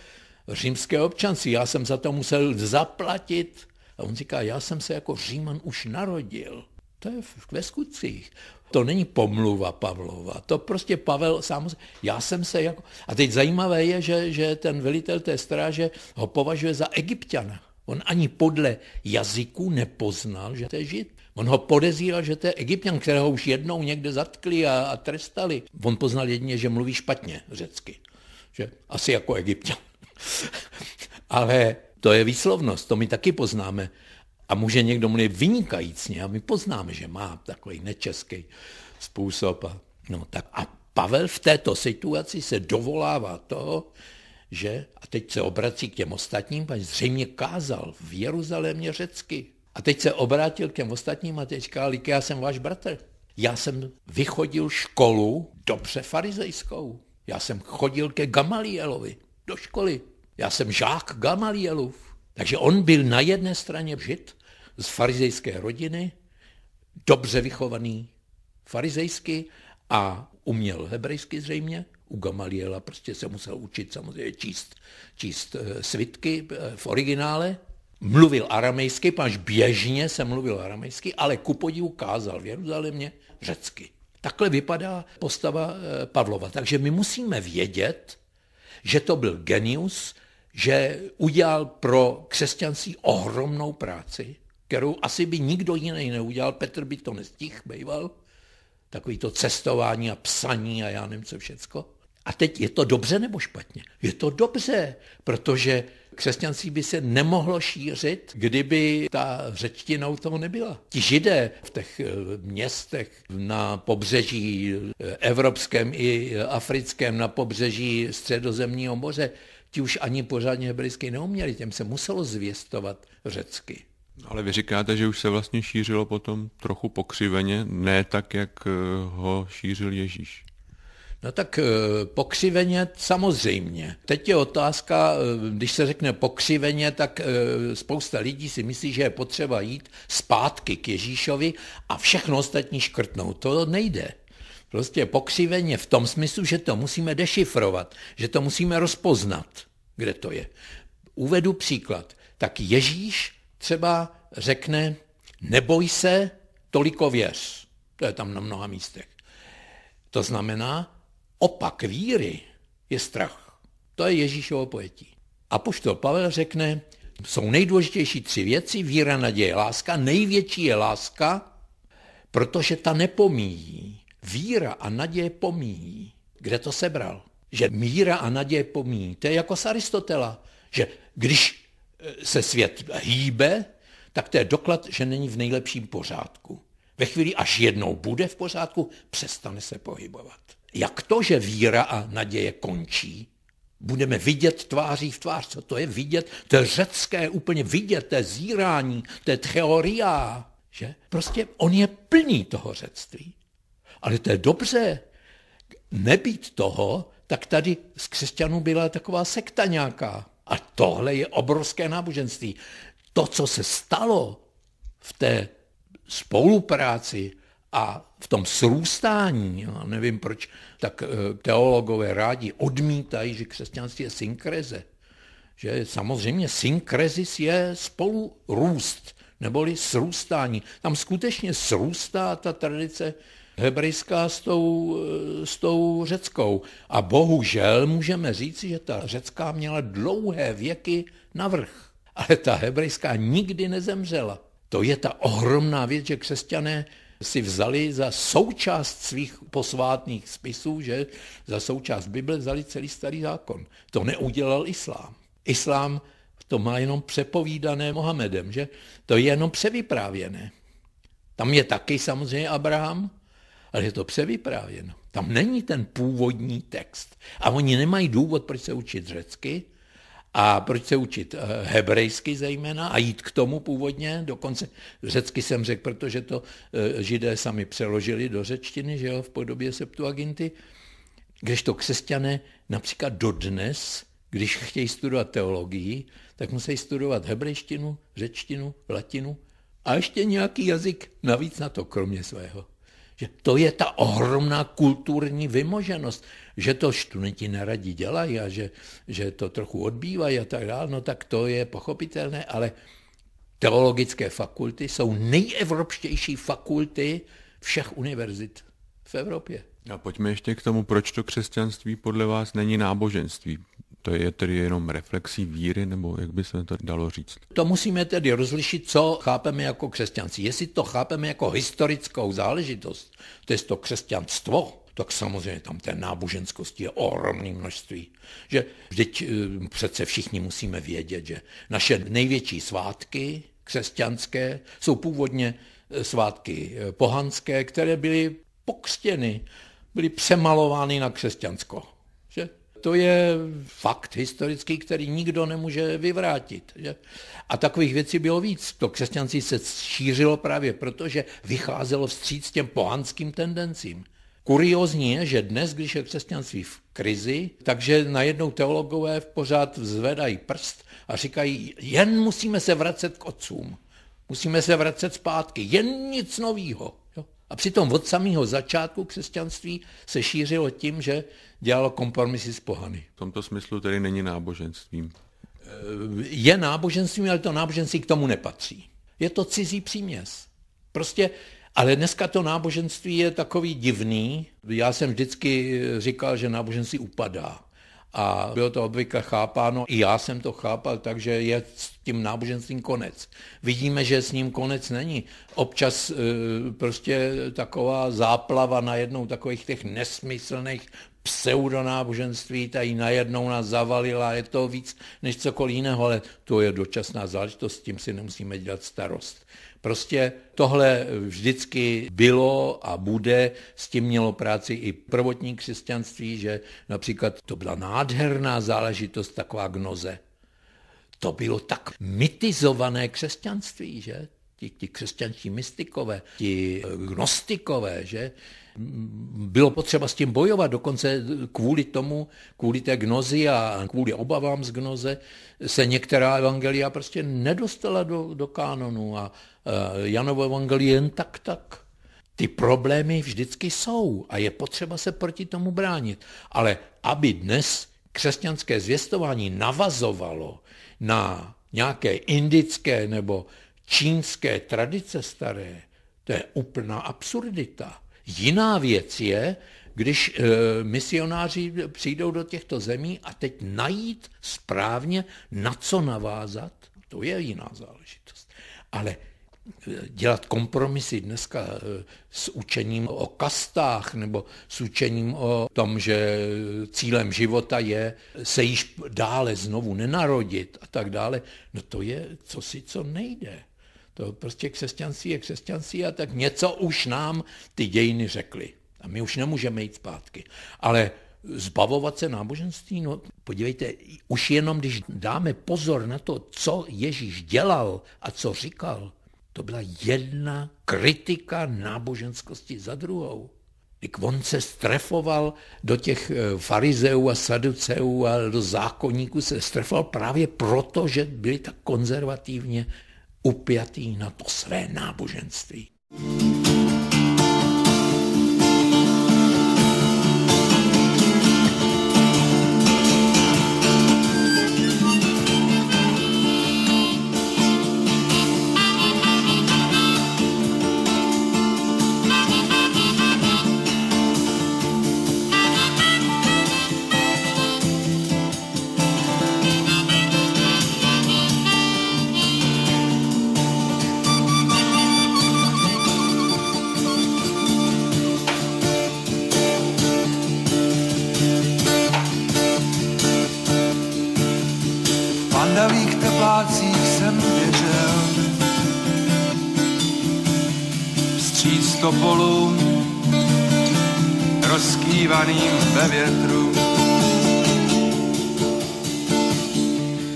římské občanci já jsem za to musel zaplatit. A on říká, já jsem se jako Říman už narodil. To je ve skutcích. To není pomluva Pavlova, to prostě Pavel sám, já jsem se jako... A teď zajímavé je, že, že ten velitel té stráže ho považuje za egyptiana. On ani podle jazyku nepoznal, že to je žid. On ho podezíral, že to je egyptian, kterého už jednou někde zatkli a, a trestali. On poznal jedině, že mluví špatně řecky. Že asi jako egyptian. Ale to je výslovnost, to my taky poznáme. A může někdo mluvit vynikajícně a my poznáme, že má takový nečeský způsob. A, no, tak, a Pavel v této situaci se dovolává toho, že, a teď se obrací k těm ostatním, pač zřejmě kázal v Jeruzalémě řecky. A teď se obrátil k těm ostatním a teď říkal, já jsem váš bratr. Já jsem vychodil školu dobře farizejskou. Já jsem chodil ke Gamalielovi do školy. Já jsem žák Gamalielův. Takže on byl na jedné straně žid z farizejské rodiny, dobře vychovaný farizejsky a uměl hebrejsky zřejmě, u Gamaliela prostě se musel učit samozřejmě číst, číst eh, svitky eh, v originále, mluvil aramejsky, až běžně se mluvil aramejsky, ale ku podivu kázal v Jeruzalémě řecky. Takhle vypadá postava eh, Pavlova. Takže my musíme vědět, že to byl genius, že udělal pro křesťanství ohromnou práci, kterou asi by nikdo jiný neudělal, Petr by to nestihl, býval, takový to cestování a psaní a já nevím co všecko. A teď je to dobře nebo špatně? Je to dobře, protože křesťanství by se nemohlo šířit, kdyby ta řečtinou toho nebyla. Ti židé v těch eh, městech na pobřeží eh, evropském i africkém, na pobřeží středozemního moře, ti už ani pořádně hebrejsky neuměli, těm se muselo zvěstovat řecky. No, ale vy říkáte, že už se vlastně šířilo potom trochu pokřiveně, ne tak, jak eh, ho šířil Ježíš. No tak eh, pokřiveně samozřejmě. Teď je otázka, eh, když se řekne pokřiveně, tak eh, spousta lidí si myslí, že je potřeba jít zpátky k Ježíšovi a všechno ostatní škrtnout. To nejde. Prostě pokřiveně v tom smyslu, že to musíme dešifrovat, že to musíme rozpoznat, kde to je. Uvedu příklad. Tak Ježíš třeba řekne, neboj se, toliko věř. To je tam na mnoha místech. To znamená, Opak víry je strach. To je Ježíšovo pojetí. A poštol Pavel řekne, jsou nejdůležitější tři věci, víra, naděje, láska. Největší je láska, protože ta nepomíjí. Víra a naděje pomíjí. Kde to sebral? Že míra a naděje pomíjí. To je jako z Aristotela, že když eh, se svět hýbe, tak to je doklad, že není v nejlepším pořádku. Ve chvíli, až jednou bude v pořádku, přestane se pohybovat jak to, že víra a naděje končí, budeme vidět tváří v tvář, co to je vidět, to je řecké úplně vidět, to je zírání, to je teoria, že? Prostě on je plný toho řectví. Ale to je dobře, nebýt toho, tak tady z křesťanů byla taková sekta nějaká. A tohle je obrovské náboženství. To, co se stalo v té spolupráci a v tom srůstání, já nevím proč, tak eh, teologové rádi odmítají, že křesťanství je synkreze. Že samozřejmě synkrezis je spolu růst, neboli srůstání. Tam skutečně srůstá ta tradice hebrejská s tou, eh, s tou řeckou. A bohužel můžeme říci, že ta řecká měla dlouhé věky navrh, ale ta hebrejská nikdy nezemřela. To je ta ohromná věc, že křesťané si vzali za součást svých posvátných spisů, že za součást Bible vzali celý starý zákon. To neudělal islám. Islám to má jenom přepovídané Mohamedem, že? To je jenom převyprávěné. Tam je taky samozřejmě Abraham, ale je to převyprávěno. Tam není ten původní text. A oni nemají důvod, proč se učit řecky, a proč se učit eh, hebrejsky zejména a jít k tomu původně, dokonce řecky jsem řekl, protože to eh, židé sami přeložili do řečtiny, že jo, v podobě Septuaginty, když to křesťané například dodnes, když chtějí studovat teologii, tak musí studovat hebrejštinu, řečtinu, latinu a ještě nějaký jazyk navíc na to, kromě svého. Že to je ta ohromná kulturní vymoženost. Že to študenti neradí dělají a že, že to trochu odbývají a tak dále, no tak to je pochopitelné, ale teologické fakulty jsou nejevropštější fakulty všech univerzit v Evropě. A pojďme ještě k tomu, proč to křesťanství podle vás není náboženství. To je tedy jenom reflexí víry, nebo jak by se to dalo říct? To musíme tedy rozlišit, co chápeme jako křesťanci. Jestli to chápeme jako historickou záležitost, to je to křesťanstvo, tak samozřejmě tam té náboženskosti je ohromné množství. Že vždyť e, přece všichni musíme vědět, že naše největší svátky křesťanské jsou původně e, svátky e, pohanské, které byly pokřtěny, byly přemalovány na křesťansko. Že to je fakt historický, který nikdo nemůže vyvrátit. Že? A takových věcí bylo víc. To křesťanství se šířilo právě proto, že vycházelo vstříc těm pohanským tendencím. Kuriozní je, že dnes, když je křesťanství v krizi, takže najednou teologové pořád vzvedají prst a říkají, jen musíme se vracet k otcům, musíme se vracet zpátky, jen nic novýho. A přitom od samého začátku křesťanství se šířilo tím, že dělalo kompromisy s pohany. V tomto smyslu tedy není náboženstvím. Eh, je náboženstvím, ale to náboženství k tomu nepatří. Je to cizí příměs. Prostě ale dneska to náboženství je takový divný. Já jsem vždycky říkal, že náboženství upadá. A bylo to obvykle chápáno, i já jsem to chápal, takže je s tím náboženstvím konec. Vidíme, že s ním konec není. Občas e, prostě taková záplava najednou takových těch nesmyslných pseudonáboženství, tady najednou nás zavalila, je to víc než cokoliv jiného, ale to je dočasná záležitost, s tím si nemusíme dělat starost. Prostě tohle vždycky bylo a bude, s tím mělo práci i prvotní křesťanství, že například to byla nádherná záležitost, taková gnoze. To bylo tak mytizované křesťanství, že? Ti, ti křesťanští mystikové, ti gnostikové, že? Bylo potřeba s tím bojovat, dokonce kvůli tomu, kvůli té gnozi a kvůli obavám z gnoze, se některá evangelia prostě nedostala do, do kanonu a Janovo evangelie jen tak, tak. Ty problémy vždycky jsou a je potřeba se proti tomu bránit. Ale aby dnes křesťanské zvěstování navazovalo na nějaké indické nebo čínské tradice staré, to je úplná absurdita. Jiná věc je, když eh, misionáři přijdou do těchto zemí a teď najít správně, na co navázat, to je jiná záležitost. Ale eh, dělat kompromisy dneska eh, s učením o kastách nebo s učením o tom, že cílem života je se již dále znovu nenarodit a tak dále, no to je co si co nejde. To prostě křesťanství je křesťanství a tak něco už nám ty dějiny řekly. A my už nemůžeme jít zpátky. Ale zbavovat se náboženství, no podívejte, už jenom když dáme pozor na to, co Ježíš dělal a co říkal, to byla jedna kritika náboženskosti za druhou. Když on se strefoval do těch eh, farizeů a saduceů a do zákonníků, se strefoval právě proto, že byli tak konzervativně upjatý na to své náboženství. thank you větru.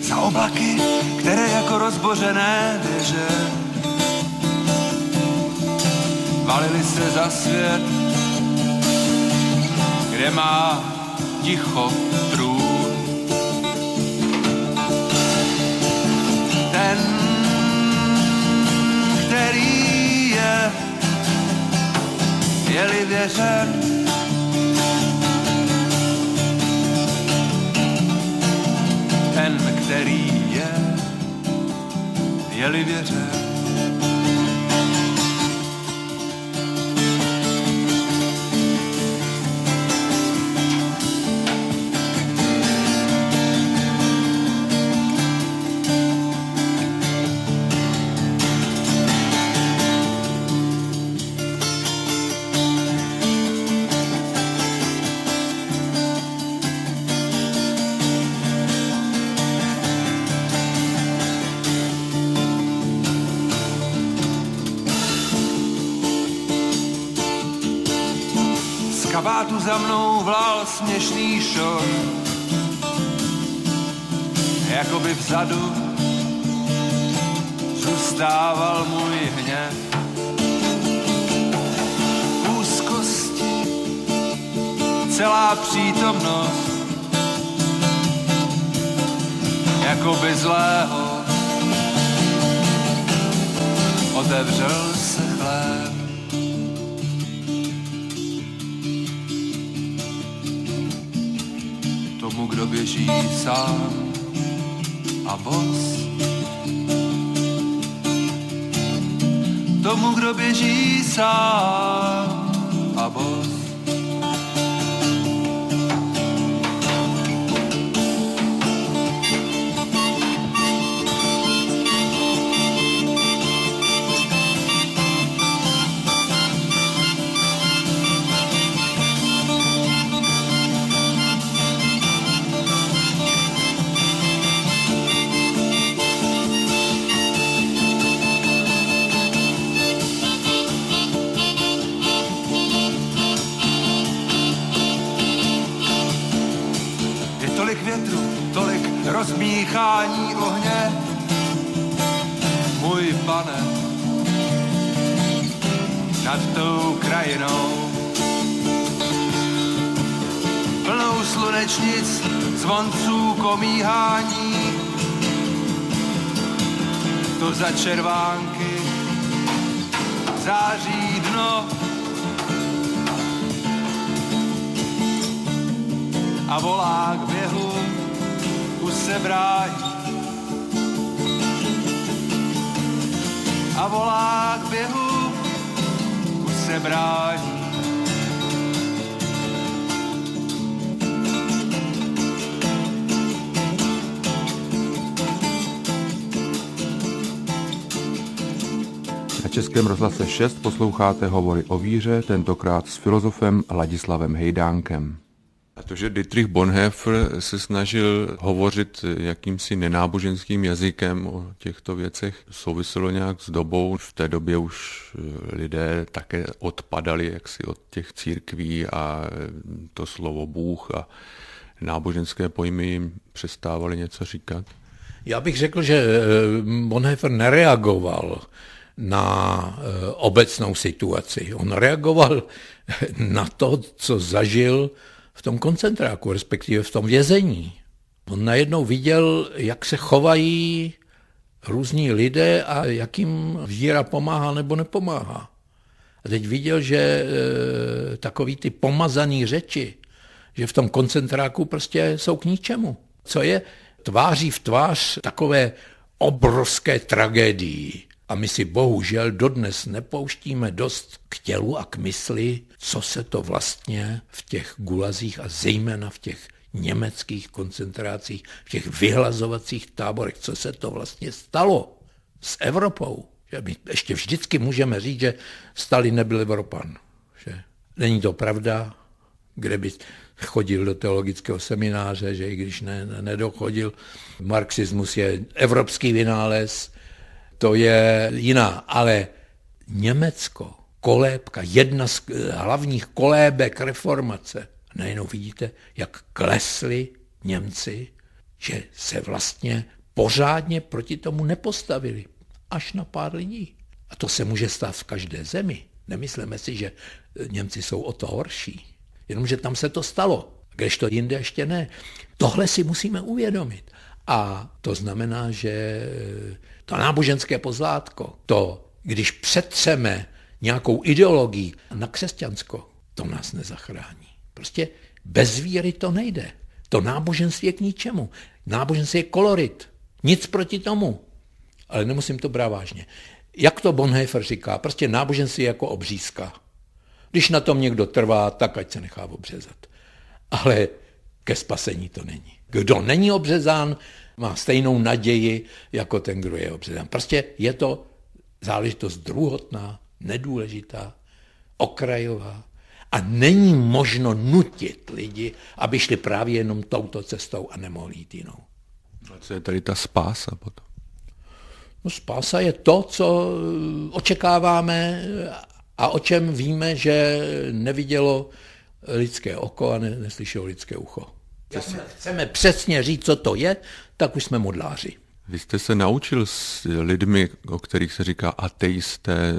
Za oblaky, které jako rozbořené věže valili se za svět, kde má ticho trů. Ten, který je, je-li věřen, který je, je-li věřen. směšný šor. Jakoby vzadu zůstával můj hněv. Úzkost, celá přítomnost, jakoby zlého otevřel sám a voz. Tomu, kdo běží sám, Českém rozhlase 6 posloucháte hovory o víře, tentokrát s filozofem Ladislavem Hejdánkem. A to, že Dietrich Bonhoeffer se snažil hovořit jakýmsi nenáboženským jazykem o těchto věcech, souviselo nějak s dobou. V té době už lidé také odpadali jaksi od těch církví a to slovo Bůh a náboženské pojmy jim přestávaly něco říkat. Já bych řekl, že eh, Bonhoeffer nereagoval na eh, obecnou situaci. On reagoval na to, co zažil v tom koncentráku, respektive v tom vězení. On najednou viděl, jak se chovají různí lidé a jak jim víra pomáhá nebo nepomáhá. A teď viděl, že e, takový ty pomazaný řeči, že v tom koncentráku prostě jsou k ničemu. Co je tváří v tvář takové obrovské tragédii a my si bohužel dodnes nepouštíme dost k tělu a k mysli, co se to vlastně v těch gulazích a zejména v těch německých koncentrácích, v těch vyhlazovacích táborech, co se to vlastně stalo s Evropou. Že my ještě vždycky můžeme říct, že Stalin nebyl Evropan. Že není to pravda, kde by chodil do teologického semináře, že i když ne, nedochodil, marxismus je evropský vynález, to je jiná. Ale Německo, kolébka, jedna z eh, hlavních kolébek reformace, najednou vidíte, jak klesli Němci, že se vlastně pořádně proti tomu nepostavili. Až na pár lidí. A to se může stát v každé zemi. Nemyslíme si, že eh, Němci jsou o to horší. Jenomže tam se to stalo, když to jinde ještě ne. Tohle si musíme uvědomit. A to znamená, že eh, to náboženské pozlátko, to, když přetřeme nějakou ideologii na křesťansko, to nás nezachrání. Prostě bez víry to nejde. To náboženství je k ničemu. Náboženství je kolorit. Nic proti tomu. Ale nemusím to brát vážně. Jak to Bonhoeffer říká, prostě náboženství je jako obřízka. Když na tom někdo trvá, tak ať se nechá obřezat. Ale ke spasení to není. Kdo není obřezán, má stejnou naději jako ten, kdo je obřezán. Prostě je to záležitost druhotná, nedůležitá, okrajová. A není možno nutit lidi, aby šli právě jenom touto cestou a nemohli jít jinou. A co je tady ta spása potom? No spása je to, co očekáváme a o čem víme, že nevidělo lidské oko a neslyšelo lidské ucho. Jak chceme přesně říct, co to je, tak už jsme modláři. Vy jste se naučil s lidmi, o kterých se říká ateisté, eh,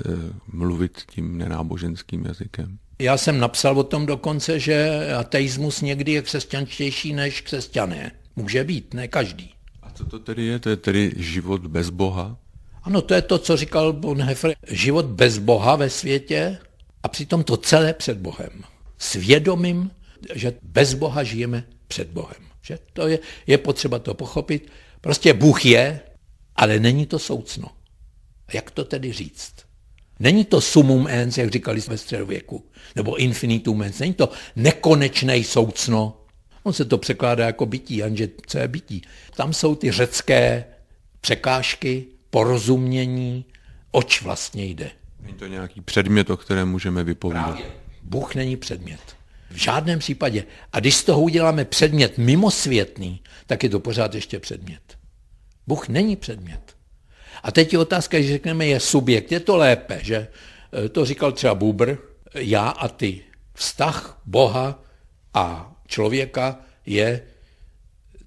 mluvit tím nenáboženským jazykem? Já jsem napsal o tom dokonce, že ateismus někdy je křesťanštější než křesťané. Může být, ne každý. A co to tedy je? To je tedy život bez Boha? Ano, to je to, co říkal Bonhoeffer. Život bez Boha ve světě a přitom to celé před Bohem. Svědomím, že bez Boha žijeme před Bohem. Že? To je, je potřeba to pochopit. Prostě Bůh je, ale není to soucno. Jak to tedy říct? Není to sumum ens, jak říkali jsme středověku, nebo infinitum ens, není to nekonečné soucno. On se to překládá jako bytí, jenže co je bytí? Tam jsou ty řecké překážky, porozumění, oč vlastně jde. Není to nějaký předmět, o kterém můžeme vypovídat. Právě. Bůh není předmět. V žádném případě. A když z toho uděláme předmět mimosvětný, tak je to pořád ještě předmět. Bůh není předmět. A teď je otázka, že řekneme, je subjekt, je to lépe, že? E, to říkal třeba Bubr, já a ty. Vztah Boha a člověka je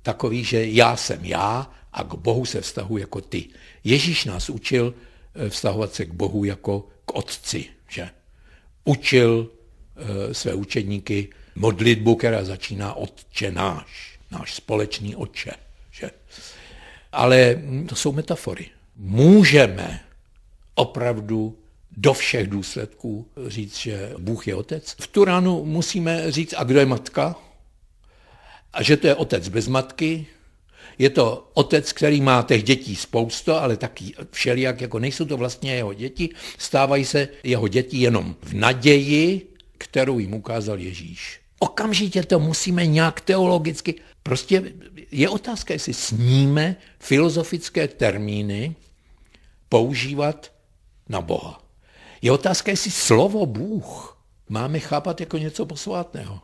takový, že já jsem já a k Bohu se vztahu jako ty. Ježíš nás učil e, vztahovat se k Bohu jako k otci, že? Učil Eh, své učedníky modlitbu, která začíná Otče náš, náš společný Otče. Že? Ale to jsou metafory. Můžeme opravdu do všech důsledků říct, že Bůh je otec. V tu ránu musíme říct, a kdo je matka? A že to je otec bez matky, je to otec, který má těch dětí spousto, ale taky všelijak, jako nejsou to vlastně jeho děti, stávají se jeho děti jenom v naději, kterou jim ukázal Ježíš. Okamžitě to musíme nějak teologicky. Prostě je otázka, jestli sníme filozofické termíny používat na Boha. Je otázka, jestli slovo Bůh máme chápat jako něco posvátného.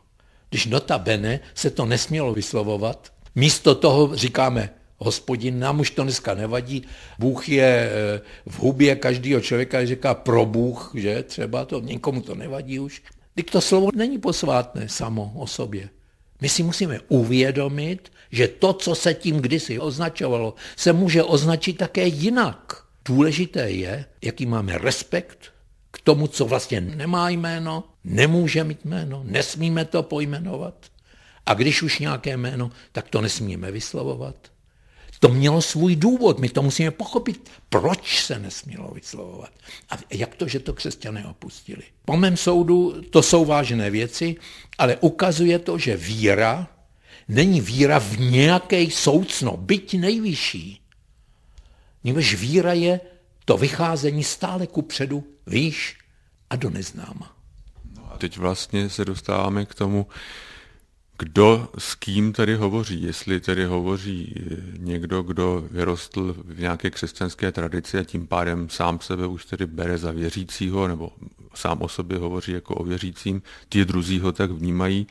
Když notabene se to nesmělo vyslovovat, místo toho říkáme hospodin, nám už to dneska nevadí, Bůh je eh, v hubě každého člověka, říká pro Bůh, že třeba to, někomu to nevadí už. Teď to slovo není posvátné samo o sobě. My si musíme uvědomit, že to, co se tím kdysi označovalo, se může označit také jinak. Důležité je, jaký máme respekt k tomu, co vlastně nemá jméno, nemůže mít jméno, nesmíme to pojmenovat. A když už nějaké jméno, tak to nesmíme vyslovovat. To mělo svůj důvod, my to musíme pochopit, proč se nesmělo vyslovovat a jak to, že to křesťané opustili. Po mém soudu to jsou vážné věci, ale ukazuje to, že víra není víra v nějaké soucno, byť nejvyšší. Nímž víra je to vycházení stále ku předu, výš a do neznáma. No a teď vlastně se dostáváme k tomu, kdo s kým tady hovoří. Jestli tedy hovoří eh, někdo, kdo vyrostl v nějaké křesťanské tradici a tím pádem sám sebe už tedy bere za věřícího, nebo sám o sobě hovoří jako o věřícím, ti druzí ho tak vnímají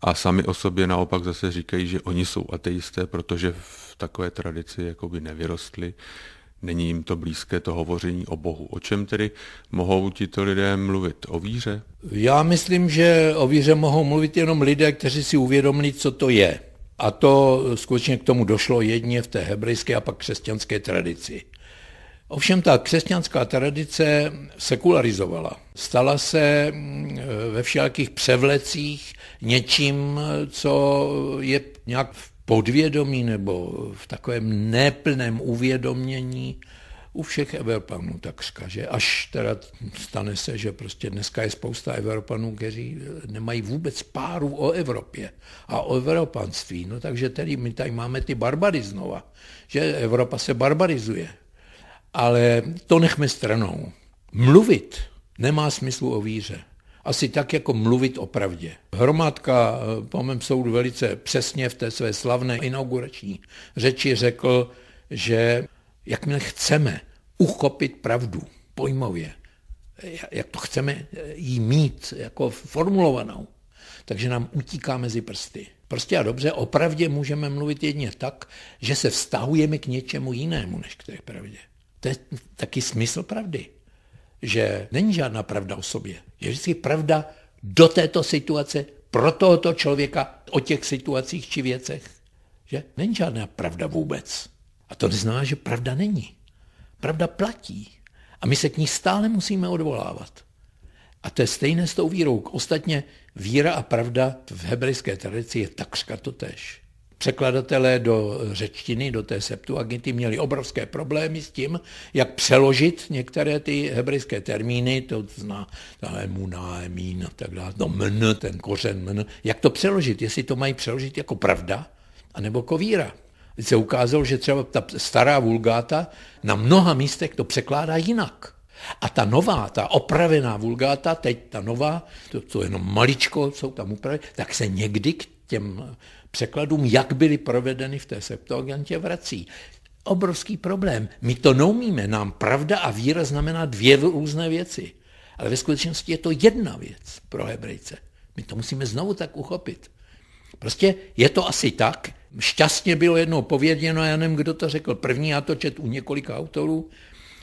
a sami o sobě naopak zase říkají, že oni jsou ateisté, protože v takové tradici jakoby nevyrostli, Není jim to blízké to hovoření o Bohu. O čem tedy mohou tito lidé mluvit? O víře? Já myslím, že o víře mohou mluvit jenom lidé, kteří si uvědomili, co to je. A to skutečně k tomu došlo jedně v té hebrejské a pak křesťanské tradici. Ovšem ta křesťanská tradice sekularizovala. Stala se mm, ve všelakých převlecích něčím, co je nějak v podvědomí nebo v takovém neplném uvědomění u všech Evropanů takřka, že až teda stane se, že prostě dneska je spousta Evropanů, kteří nemají vůbec páru o Evropě a o evropanství. No takže tedy my tady máme ty barbary znova, že Evropa se barbarizuje. Ale to nechme stranou. Mluvit nemá smyslu o víře asi tak jako mluvit o pravdě. Hromádka eh, po mém soudu velice přesně v té své slavné inaugurační řeči řekl, že jakmile chceme uchopit pravdu pojmově, eh, jak to chceme eh, jí mít jako formulovanou, takže nám utíká mezi prsty. Prostě a dobře, o pravdě můžeme mluvit jedně tak, že se vztahujeme k něčemu jinému než k té pravdě. To je taky smysl pravdy, že není žádná pravda o sobě je vždycky pravda do této situace, pro tohoto člověka o těch situacích či věcech. Že není žádná pravda vůbec. A to neznamená, že pravda není. Pravda platí. A my se k ní stále musíme odvolávat. A to je stejné s tou vírou. Ostatně víra a pravda v hebrejské tradici je takřka totéž. tež překladatelé do řečtiny, do té Septuaginty, měli obrovské problémy s tím, jak přeložit některé ty hebrejské termíny, to zná ta muná, emín a tak dále, no mn, ten kořen mn, jak to přeložit, jestli to mají přeložit jako pravda, anebo kovíra. Jako teď se ukázalo, že třeba ta stará vulgáta na mnoha místech to překládá jinak. A ta nová, ta opravená vulgáta, teď ta nová, to, to jenom maličko jsou tam upravy, tak se někdy k těm překladům, jak byly provedeny v té Septuagintě, vrací. Obrovský problém. My to neumíme. Nám pravda a víra znamená dvě různé věci. Ale ve skutečnosti je to jedna věc pro Hebrejce. My to musíme znovu tak uchopit. Prostě je to asi tak. Šťastně bylo jednou pověděno, já nevím, kdo to řekl první, já to čet u několika autorů,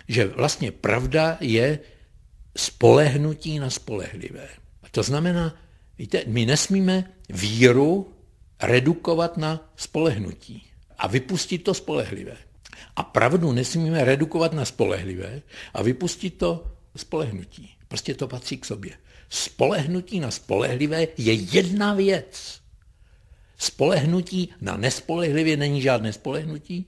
že vlastně pravda je spolehnutí na spolehlivé. A to znamená, víte, my nesmíme víru redukovat na spolehnutí a vypustit to spolehlivé. A pravdu nesmíme redukovat na spolehlivé a vypustit to spolehnutí. Prostě to patří k sobě. Spolehnutí na spolehlivé je jedna věc. Spolehnutí na nespolehlivě není žádné spolehnutí.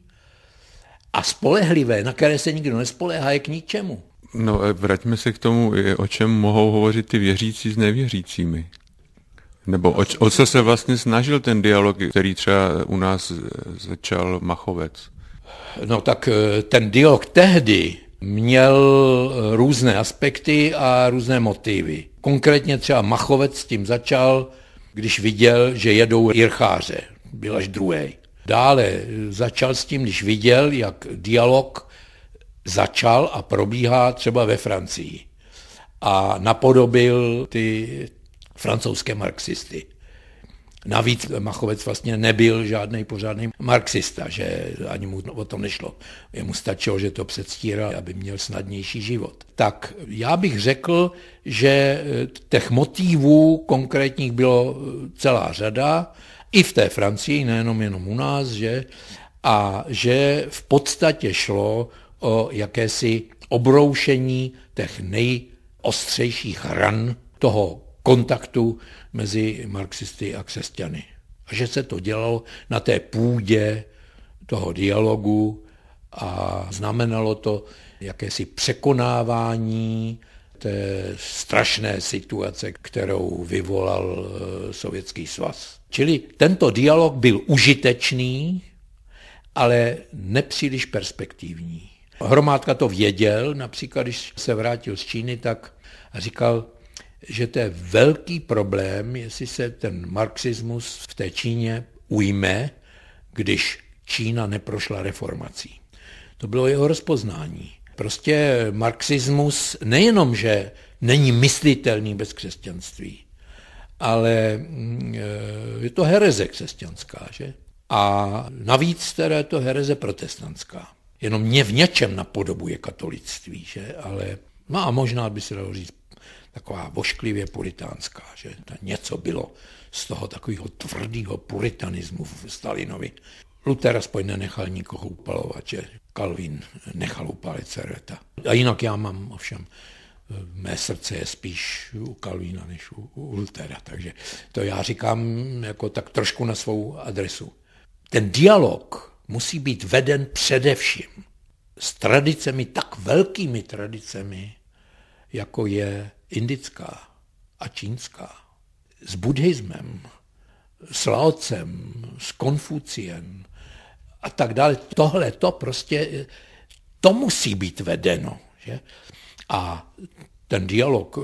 A spolehlivé, na které se nikdo nespoléhá, je k ničemu. No, e, vraťme se k tomu, e, o čem mohou hovořit ty věřící s nevěřícími. Nebo o, o co se vlastně snažil ten dialog, který třeba u nás začal Machovec? No tak eh, ten dialog tehdy měl eh, různé aspekty a různé motivy. Konkrétně třeba Machovec s tím začal, když viděl, že jedou jircháře, byl až druhý. Dále eh, začal s tím, když viděl, jak dialog začal a probíhá třeba ve Francii. A napodobil ty francouzské marxisty. Navíc Machovec vlastně nebyl žádný pořádný marxista, že ani mu o to nešlo. Jemu stačilo, že to předstíral, aby měl snadnější život. Tak já bych řekl, že eh, těch motivů konkrétních bylo eh, celá řada, i v té Francii, nejenom jenom u nás, že? a že v podstatě šlo o jakési obroušení těch nejostřejších ran toho kontaktu mezi marxisty a křesťany. A že se to dělalo na té půdě toho dialogu a znamenalo to jakési překonávání té strašné situace, kterou vyvolal eh, Sovětský svaz. Čili tento dialog byl užitečný, ale nepříliš perspektivní. Hromádka to věděl, například když se vrátil z Číny, tak říkal, že to je velký problém, jestli se ten marxismus v té Číně ujme, když Čína neprošla reformací. To bylo jeho rozpoznání. Prostě marxismus nejenom, že není myslitelný bez křesťanství, ale mm, e, je to hereze křesťanská, že? A navíc teda je to hereze protestantská. Jenom mě v něčem napodobuje katolictví, že? Ale, no a možná by se dalo říct taková vošklivě puritánská, že to něco bylo z toho takového tvrdého puritanismu v Stalinovi. Luther aspoň nenechal nikoho upalovat, že Calvin nechal upálit Cerveta. A jinak já mám ovšem mé srdce je spíš u Kalvína než u, u Lutera, takže to já říkám jako tak trošku na svou adresu. Ten dialog musí být veden především s tradicemi, tak velkými tradicemi, jako je indická a čínská, s buddhismem, s Laocem, s Konfuciem a tak dále. Tohle to prostě, to musí být vedeno. Že? A ten dialog eh,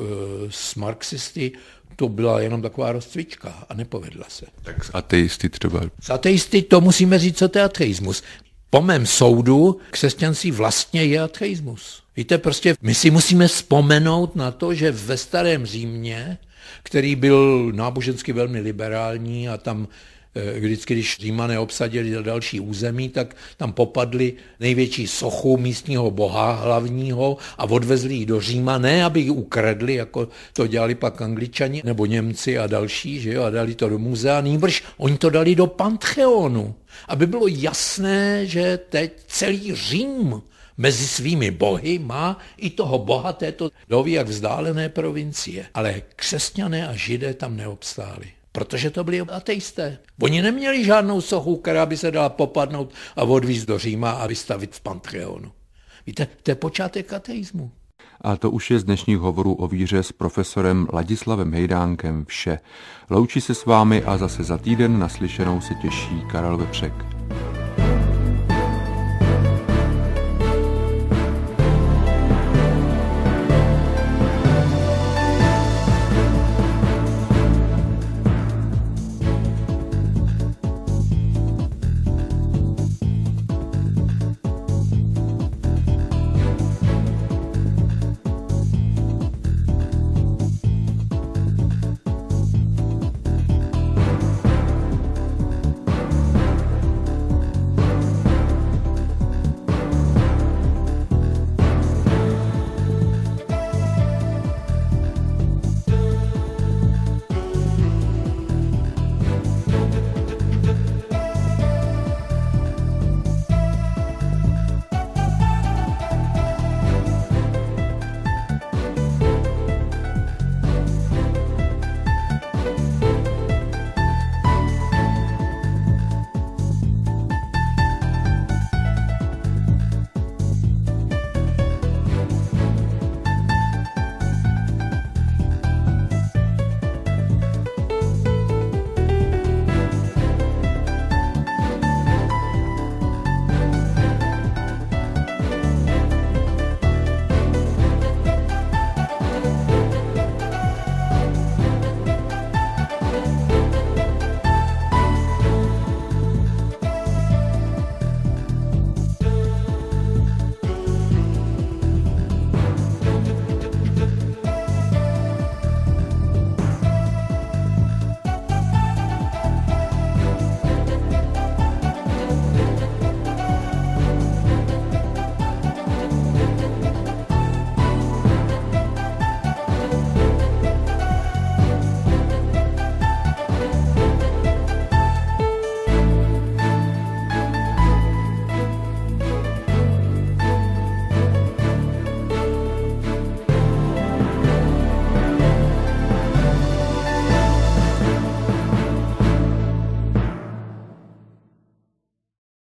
s marxisty, to byla jenom taková rozcvička a nepovedla se. Tak s ateisty třeba? S ateisty to musíme říct, co to je ateismus. Po mém soudu křesťanství vlastně je ateismus. Víte, prostě my si musíme vzpomenout na to, že ve starém Římě, který byl nábožensky velmi liberální a tam eh, vždycky, když Římané obsadili další území, tak tam popadli největší sochu místního boha hlavního a odvezli ji do Říma, ne aby ji ukradli, jako to dělali pak angličani nebo Němci a další, že jo, a dali to do muzea, nýbrž oni to dali do Pantheonu, aby bylo jasné, že teď celý Řím Mezi svými bohy má i toho boha této jak vzdálené provincie. Ale křesťané a židé tam neobstáli. Protože to byli ateisté. Oni neměli žádnou sochu, která by se dala popadnout a odvíz do Říma a vystavit v Pantheonu. Víte, to je počátek ateismu. A to už je z dnešních hovorů o víře s profesorem Ladislavem Hejdánkem vše. Loučí se s vámi a zase za týden naslyšenou se těší Karel Vepřek.